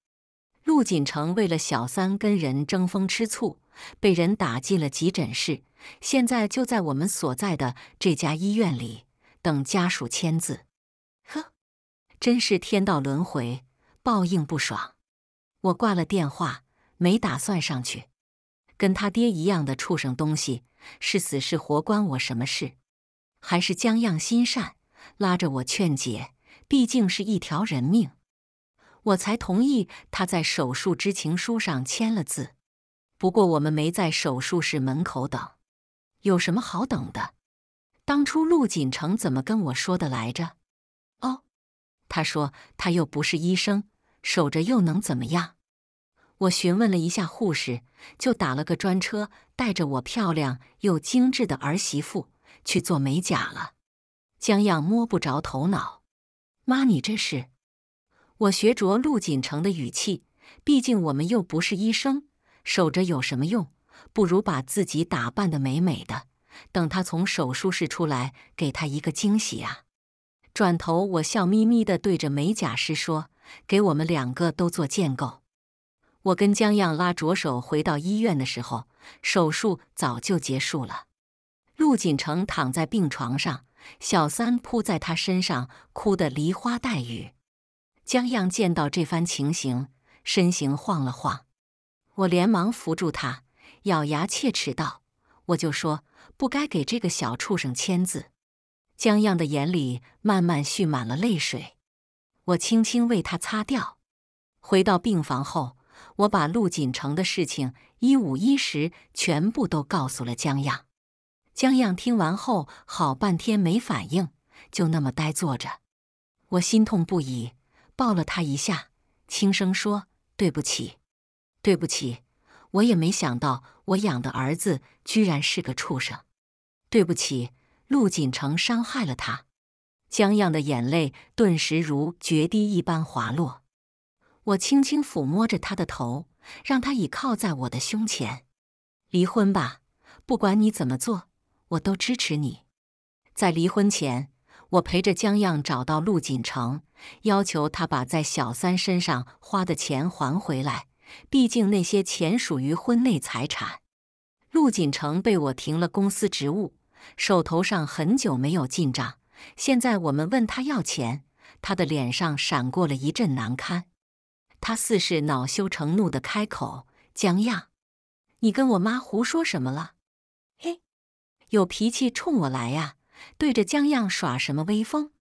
陆锦成为了小三跟人争风吃醋，被人打进了急诊室，现在就在我们所在的这家医院里等家属签字。呵，真是天道轮回，报应不爽。我挂了电话，没打算上去。跟他爹一样的畜生东西，是死是活关我什么事？还是江漾心善，拉着我劝解，毕竟是一条人命，我才同意他在手术知情书上签了字。不过我们没在手术室门口等，有什么好等的？当初陆锦城怎么跟我说的来着？哦，他说他又不是医生。守着又能怎么样？我询问了一下护士，就打了个专车，带着我漂亮又精致的儿媳妇去做美甲了。江漾摸不着头脑：“妈，你这是？”我学着陆锦城的语气：“毕竟我们又不是医生，守着有什么用？不如把自己打扮的美美的，等他从手术室出来，给他一个惊喜啊！”转头，我笑眯眯的对着美甲师说。给我们两个都做建构。我跟江漾拉着手回到医院的时候，手术早就结束了。陆锦成躺在病床上，小三扑在他身上，哭得梨花带雨。江漾见到这番情形，身形晃了晃，我连忙扶住他，咬牙切齿道：“我就说不该给这个小畜生签字。”江漾的眼里慢慢蓄满了泪水。我轻轻为他擦掉。回到病房后，我把陆锦城的事情一五一十全部都告诉了江漾。江漾听完后，好半天没反应，就那么呆坐着。我心痛不已，抱了他一下，轻声说：“对不起，对不起，我也没想到我养的儿子居然是个畜生。对不起，陆锦城伤害了他。”江漾的眼泪顿时如决堤一般滑落，我轻轻抚摸着他的头，让他倚靠在我的胸前。离婚吧，不管你怎么做，我都支持你。在离婚前，我陪着江漾找到陆锦城，要求他把在小三身上花的钱还回来，毕竟那些钱属于婚内财产。陆锦城被我停了公司职务，手头上很久没有进账。现在我们问他要钱，他的脸上闪过了一阵难堪，他似是恼羞成怒的开口：“江漾，你跟我妈胡说什么了？”“嘿，有脾气冲我来呀！对着江漾耍什么威风？”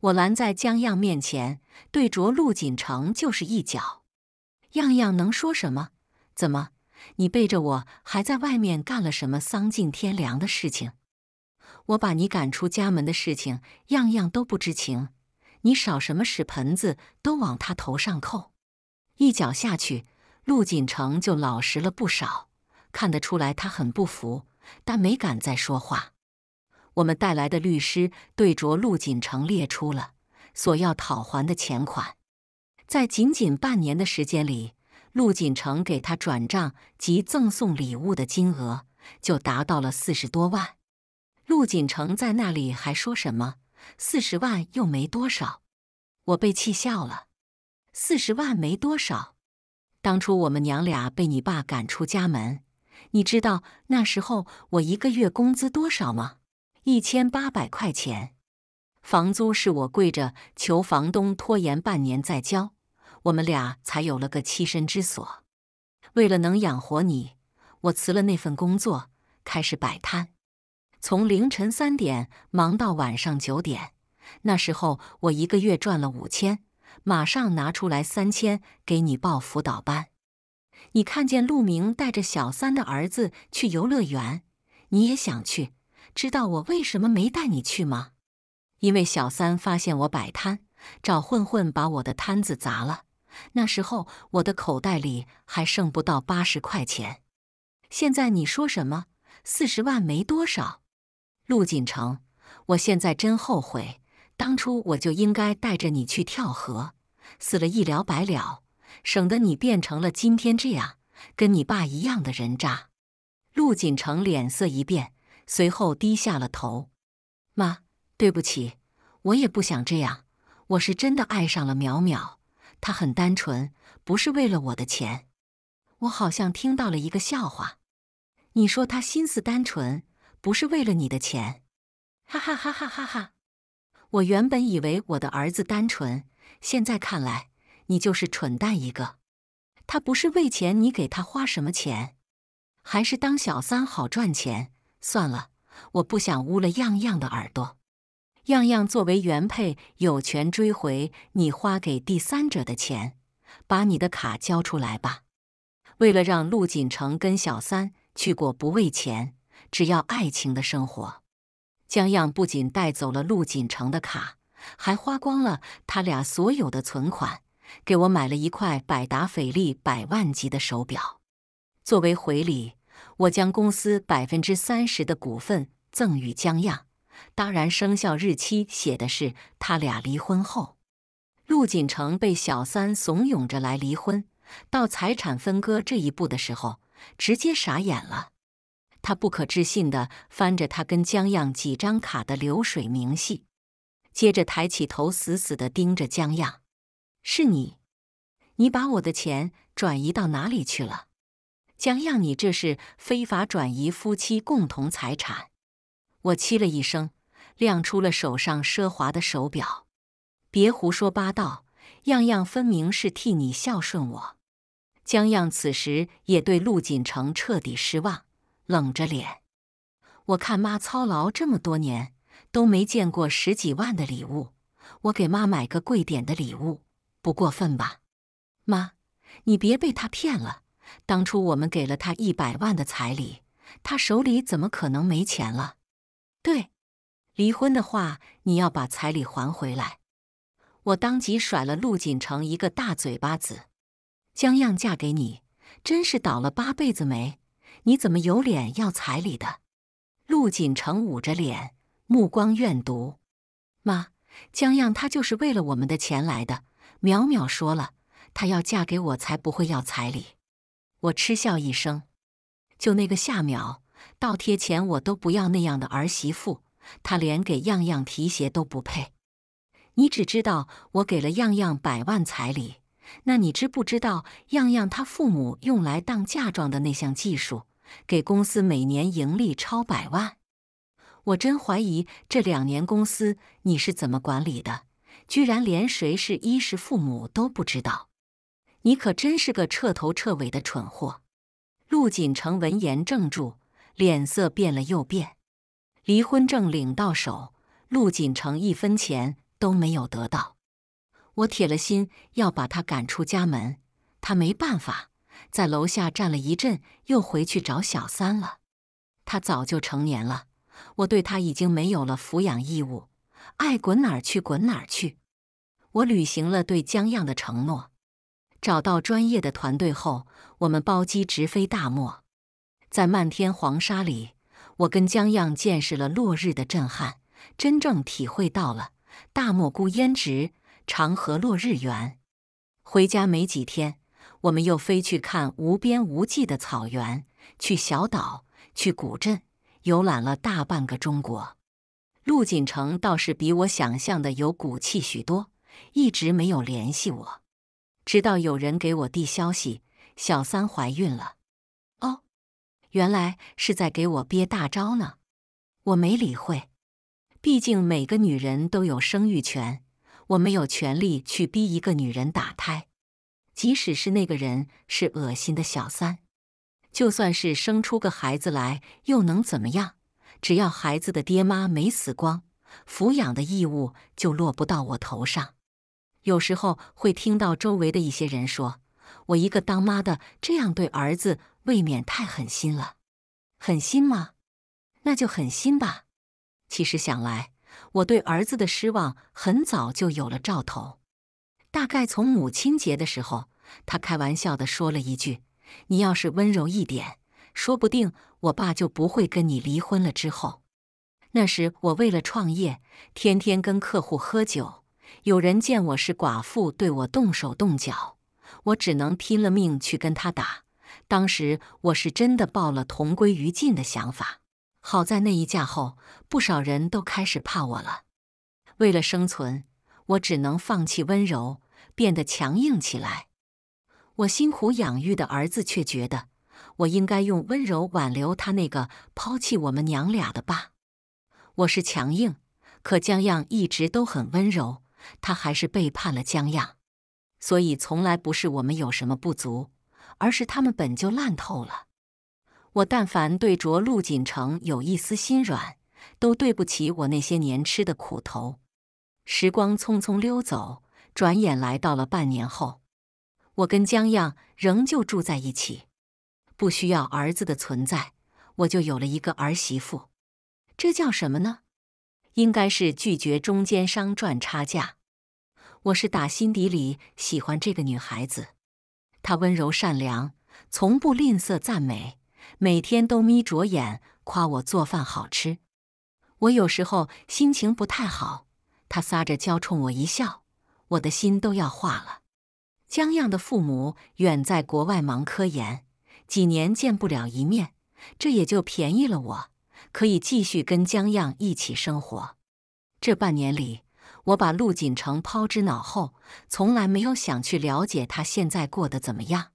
我拦在江漾面前，对着陆锦城就是一脚。样样能说什么？怎么，你背着我还在外面干了什么丧尽天良的事情？我把你赶出家门的事情，样样都不知情。你少什么屎盆子都往他头上扣，一脚下去，陆锦城就老实了不少。看得出来，他很不服，但没敢再说话。我们带来的律师对着陆锦城列出了所要讨还的钱款，在仅仅半年的时间里，陆锦城给他转账及赠送礼物的金额就达到了四十多万。陆锦城在那里还说什么？四十万又没多少，我被气笑了。四十万没多少，当初我们娘俩被你爸赶出家门，你知道那时候我一个月工资多少吗？一千八百块钱，房租是我跪着求房东拖延半年再交，我们俩才有了个栖身之所。为了能养活你，我辞了那份工作，开始摆摊。从凌晨三点忙到晚上九点，那时候我一个月赚了五千，马上拿出来三千给你报辅导班。你看见陆明带着小三的儿子去游乐园，你也想去，知道我为什么没带你去吗？因为小三发现我摆摊，找混混把我的摊子砸了。那时候我的口袋里还剩不到八十块钱。现在你说什么？四十万没多少。陆锦城，我现在真后悔，当初我就应该带着你去跳河，死了一了百了，省得你变成了今天这样，跟你爸一样的人渣。陆锦城脸色一变，随后低下了头：“妈，对不起，我也不想这样，我是真的爱上了淼淼，她很单纯，不是为了我的钱。我好像听到了一个笑话，你说她心思单纯。”不是为了你的钱，哈哈哈哈哈！哈！我原本以为我的儿子单纯，现在看来你就是蠢蛋一个。他不是为钱，你给他花什么钱？还是当小三好赚钱？算了，我不想污了样样的耳朵。样样作为原配，有权追回你花给第三者的钱，把你的卡交出来吧。为了让陆锦城跟小三去过，不为钱。只要爱情的生活，江漾不仅带走了陆锦城的卡，还花光了他俩所有的存款，给我买了一块百达翡丽百万级的手表作为回礼。我将公司百分之三十的股份赠与江漾，当然生效日期写的是他俩离婚后。陆锦城被小三怂恿着来离婚，到财产分割这一步的时候，直接傻眼了。他不可置信的翻着他跟江样几张卡的流水明细，接着抬起头，死死的盯着江样：“是你？你把我的钱转移到哪里去了？”江样，你这是非法转移夫妻共同财产！我气了一声，亮出了手上奢华的手表：“别胡说八道，样样分明是替你孝顺我。”江样此时也对陆锦城彻底失望。冷着脸，我看妈操劳这么多年都没见过十几万的礼物，我给妈买个贵点的礼物不过分吧？妈，你别被他骗了。当初我们给了他一百万的彩礼，他手里怎么可能没钱了？对，离婚的话，你要把彩礼还回来。我当即甩了陆锦城一个大嘴巴子。江漾嫁给你，真是倒了八辈子霉。你怎么有脸要彩礼的？陆锦城捂着脸，目光怨毒。妈，江漾他就是为了我们的钱来的。淼淼说了，她要嫁给我才不会要彩礼。我嗤笑一声，就那个夏淼，倒贴钱我都不要那样的儿媳妇，她连给样样提鞋都不配。你只知道我给了样样百万彩礼，那你知不知道样样她父母用来当嫁妆的那项技术？给公司每年盈利超百万，我真怀疑这两年公司你是怎么管理的，居然连谁是衣食父母都不知道，你可真是个彻头彻尾的蠢货！陆锦成闻言怔住，脸色变了又变。离婚证领到手，陆锦成一分钱都没有得到，我铁了心要把他赶出家门，他没办法。在楼下站了一阵，又回去找小三了。他早就成年了，我对他已经没有了抚养义务，爱滚哪儿去滚哪儿去。我履行了对江漾的承诺，找到专业的团队后，我们包机直飞大漠。在漫天黄沙里，我跟江漾见识了落日的震撼，真正体会到了“大漠孤烟直，长河落日圆”。回家没几天。我们又飞去看无边无际的草原，去小岛，去古镇，游览了大半个中国。陆锦城倒是比我想象的有骨气许多，一直没有联系我，直到有人给我递消息，小三怀孕了。哦，原来是在给我憋大招呢，我没理会，毕竟每个女人都有生育权，我没有权利去逼一个女人打胎。即使是那个人是恶心的小三，就算是生出个孩子来，又能怎么样？只要孩子的爹妈没死光，抚养的义务就落不到我头上。有时候会听到周围的一些人说我一个当妈的这样对儿子未免太狠心了，狠心吗？那就狠心吧。其实想来，我对儿子的失望很早就有了兆头。大概从母亲节的时候，他开玩笑地说了一句：“你要是温柔一点，说不定我爸就不会跟你离婚了。”之后，那时我为了创业，天天跟客户喝酒。有人见我是寡妇，对我动手动脚，我只能拼了命去跟他打。当时我是真的抱了同归于尽的想法。好在那一架后，不少人都开始怕我了。为了生存，我只能放弃温柔。变得强硬起来，我辛苦养育的儿子却觉得我应该用温柔挽留他那个抛弃我们娘俩的爸。我是强硬，可江漾一直都很温柔，他还是背叛了江漾。所以，从来不是我们有什么不足，而是他们本就烂透了。我但凡对着陆锦城有一丝心软，都对不起我那些年吃的苦头。时光匆匆溜走。转眼来到了半年后，我跟江漾仍旧住在一起，不需要儿子的存在，我就有了一个儿媳妇。这叫什么呢？应该是拒绝中间商赚差价。我是打心底里喜欢这个女孩子，她温柔善良，从不吝啬赞美，每天都眯着眼夸我做饭好吃。我有时候心情不太好，她撒着娇冲我一笑。我的心都要化了。江漾的父母远在国外忙科研，几年见不了一面，这也就便宜了我，可以继续跟江漾一起生活。这半年里，我把陆锦城抛之脑后，从来没有想去了解他现在过得怎么样，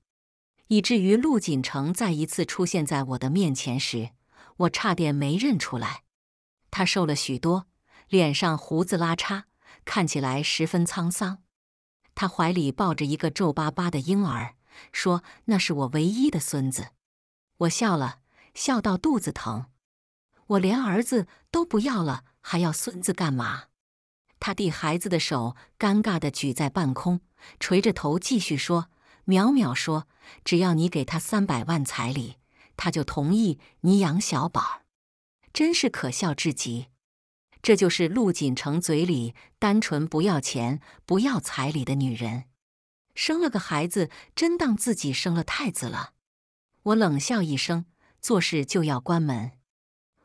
以至于陆锦城再一次出现在我的面前时，我差点没认出来。他瘦了许多，脸上胡子拉碴。看起来十分沧桑，他怀里抱着一个皱巴巴的婴儿，说：“那是我唯一的孙子。”我笑了，笑到肚子疼。我连儿子都不要了，还要孙子干嘛？他递孩子的手，尴尬地举在半空，垂着头继续说：“淼淼说，只要你给他三百万彩礼，他就同意你养小宝。”真是可笑至极。这就是陆锦城嘴里单纯不要钱、不要彩礼的女人，生了个孩子，真当自己生了太子了？我冷笑一声，做事就要关门，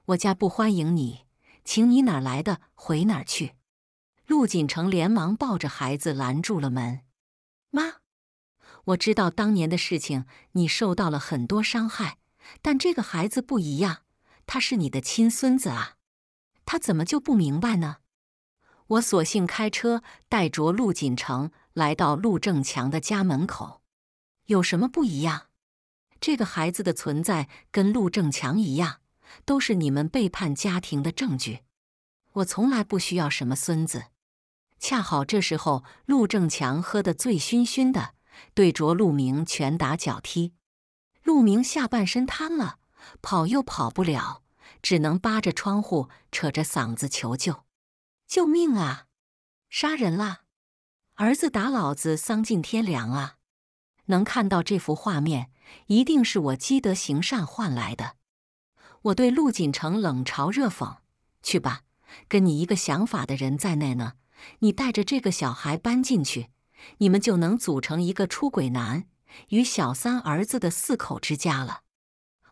我家不欢迎你，请你哪来的回哪去。陆锦城连忙抱着孩子拦住了门，妈，我知道当年的事情你受到了很多伤害，但这个孩子不一样，他是你的亲孙子啊。他怎么就不明白呢？我索性开车带着陆锦城来到陆正强的家门口。有什么不一样？这个孩子的存在跟陆正强一样，都是你们背叛家庭的证据。我从来不需要什么孙子。恰好这时候，陆正强喝得醉醺醺的，对着陆明拳打脚踢。陆明下半身瘫了，跑又跑不了。只能扒着窗户，扯着嗓子求救：“救命啊！杀人啦！儿子打老子，丧尽天良啊！”能看到这幅画面，一定是我积德行善换来的。我对陆锦城冷嘲热讽：“去吧，跟你一个想法的人在内呢，你带着这个小孩搬进去，你们就能组成一个出轨男与小三儿子的四口之家了。”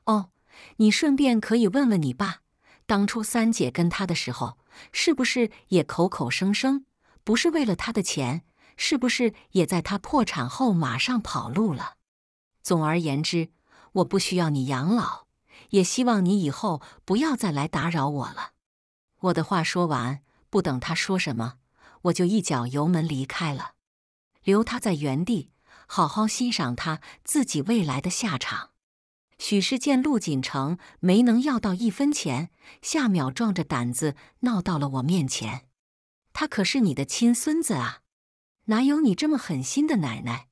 哦。你顺便可以问问你爸，当初三姐跟他的时候，是不是也口口声声不是为了他的钱？是不是也在他破产后马上跑路了？总而言之，我不需要你养老，也希望你以后不要再来打扰我了。我的话说完，不等他说什么，我就一脚油门离开了，留他在原地好好欣赏他自己未来的下场。许是见陆锦城没能要到一分钱，夏淼壮着胆子闹到了我面前。他可是你的亲孙子啊，哪有你这么狠心的奶奶？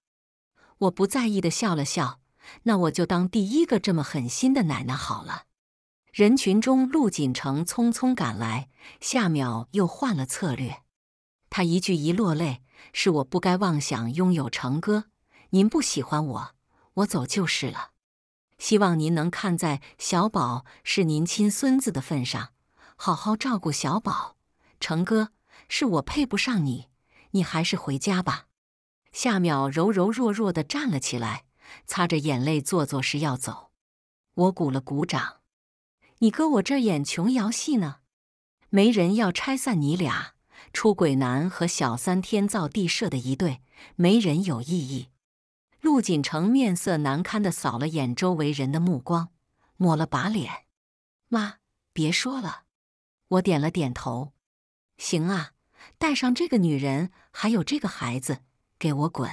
我不在意的笑了笑，那我就当第一个这么狠心的奶奶好了。人群中，陆锦城匆匆赶来，夏淼又换了策略。他一句一落泪：“是我不该妄想拥有成哥，您不喜欢我，我走就是了。”希望您能看在小宝是您亲孙子的份上，好好照顾小宝。成哥，是我配不上你，你还是回家吧。夏淼柔柔弱弱的站了起来，擦着眼泪，做作势要走。我鼓了鼓掌，你搁我这演琼瑶戏呢？没人要拆散你俩，出轨男和小三天造地设的一对，没人有异议。陆锦城面色难堪的扫了眼周围人的目光，抹了把脸：“妈，别说了。”我点了点头：“行啊，带上这个女人，还有这个孩子，给我滚！”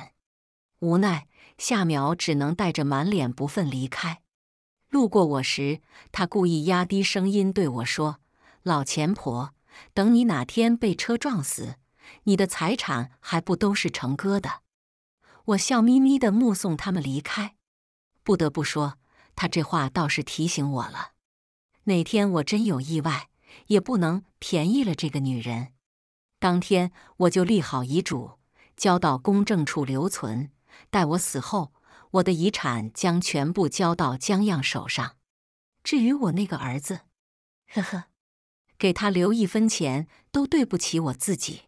无奈，夏淼只能带着满脸不忿离开。路过我时，他故意压低声音对我说：“老钱婆，等你哪天被车撞死，你的财产还不都是成哥的？”我笑眯眯的目送他们离开。不得不说，他这话倒是提醒我了。哪天我真有意外，也不能便宜了这个女人。当天我就立好遗嘱，交到公证处留存。待我死后，我的遗产将全部交到江漾手上。至于我那个儿子，呵呵，给他留一分钱都对不起我自己。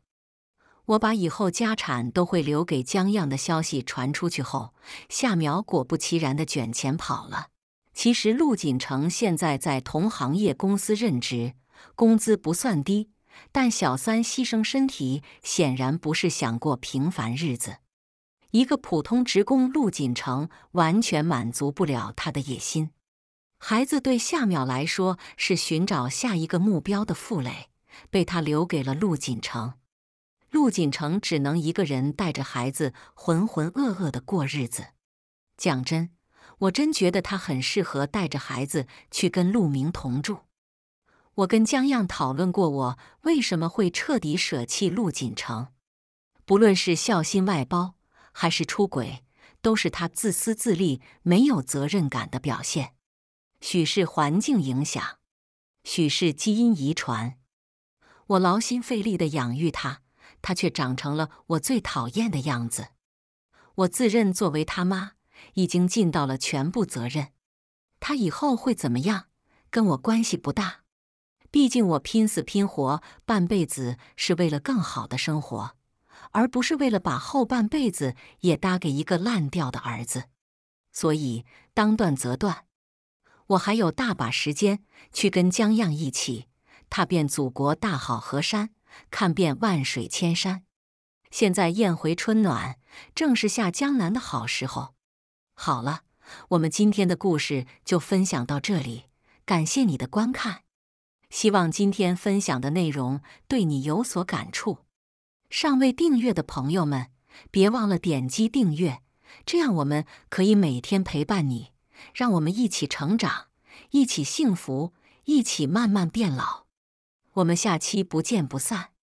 我把以后家产都会留给江漾的消息传出去后，夏淼果不其然的卷钱跑了。其实陆锦城现在在同行业公司任职，工资不算低，但小三牺牲身体显然不是想过平凡日子。一个普通职工陆锦城完全满足不了他的野心。孩子对夏淼来说是寻找下一个目标的负累，被他留给了陆锦城。陆锦城只能一个人带着孩子浑浑噩噩的过日子。讲真，我真觉得他很适合带着孩子去跟陆明同住。我跟江漾讨论过，我为什么会彻底舍弃陆锦城。不论是孝心外包，还是出轨，都是他自私自利、没有责任感的表现。许是环境影响，许是基因遗传，我劳心费力的养育他。他却长成了我最讨厌的样子。我自认作为他妈，已经尽到了全部责任。他以后会怎么样，跟我关系不大。毕竟我拼死拼活半辈子是为了更好的生活，而不是为了把后半辈子也搭给一个烂掉的儿子。所以，当断则断。我还有大把时间去跟江漾一起踏遍祖国大好河山。看遍万水千山，现在燕回春暖，正是下江南的好时候。好了，我们今天的故事就分享到这里，感谢你的观看。希望今天分享的内容对你有所感触。尚未订阅的朋友们，别忘了点击订阅，这样我们可以每天陪伴你，让我们一起成长，一起幸福，一起慢慢变老。我们下期不见不散。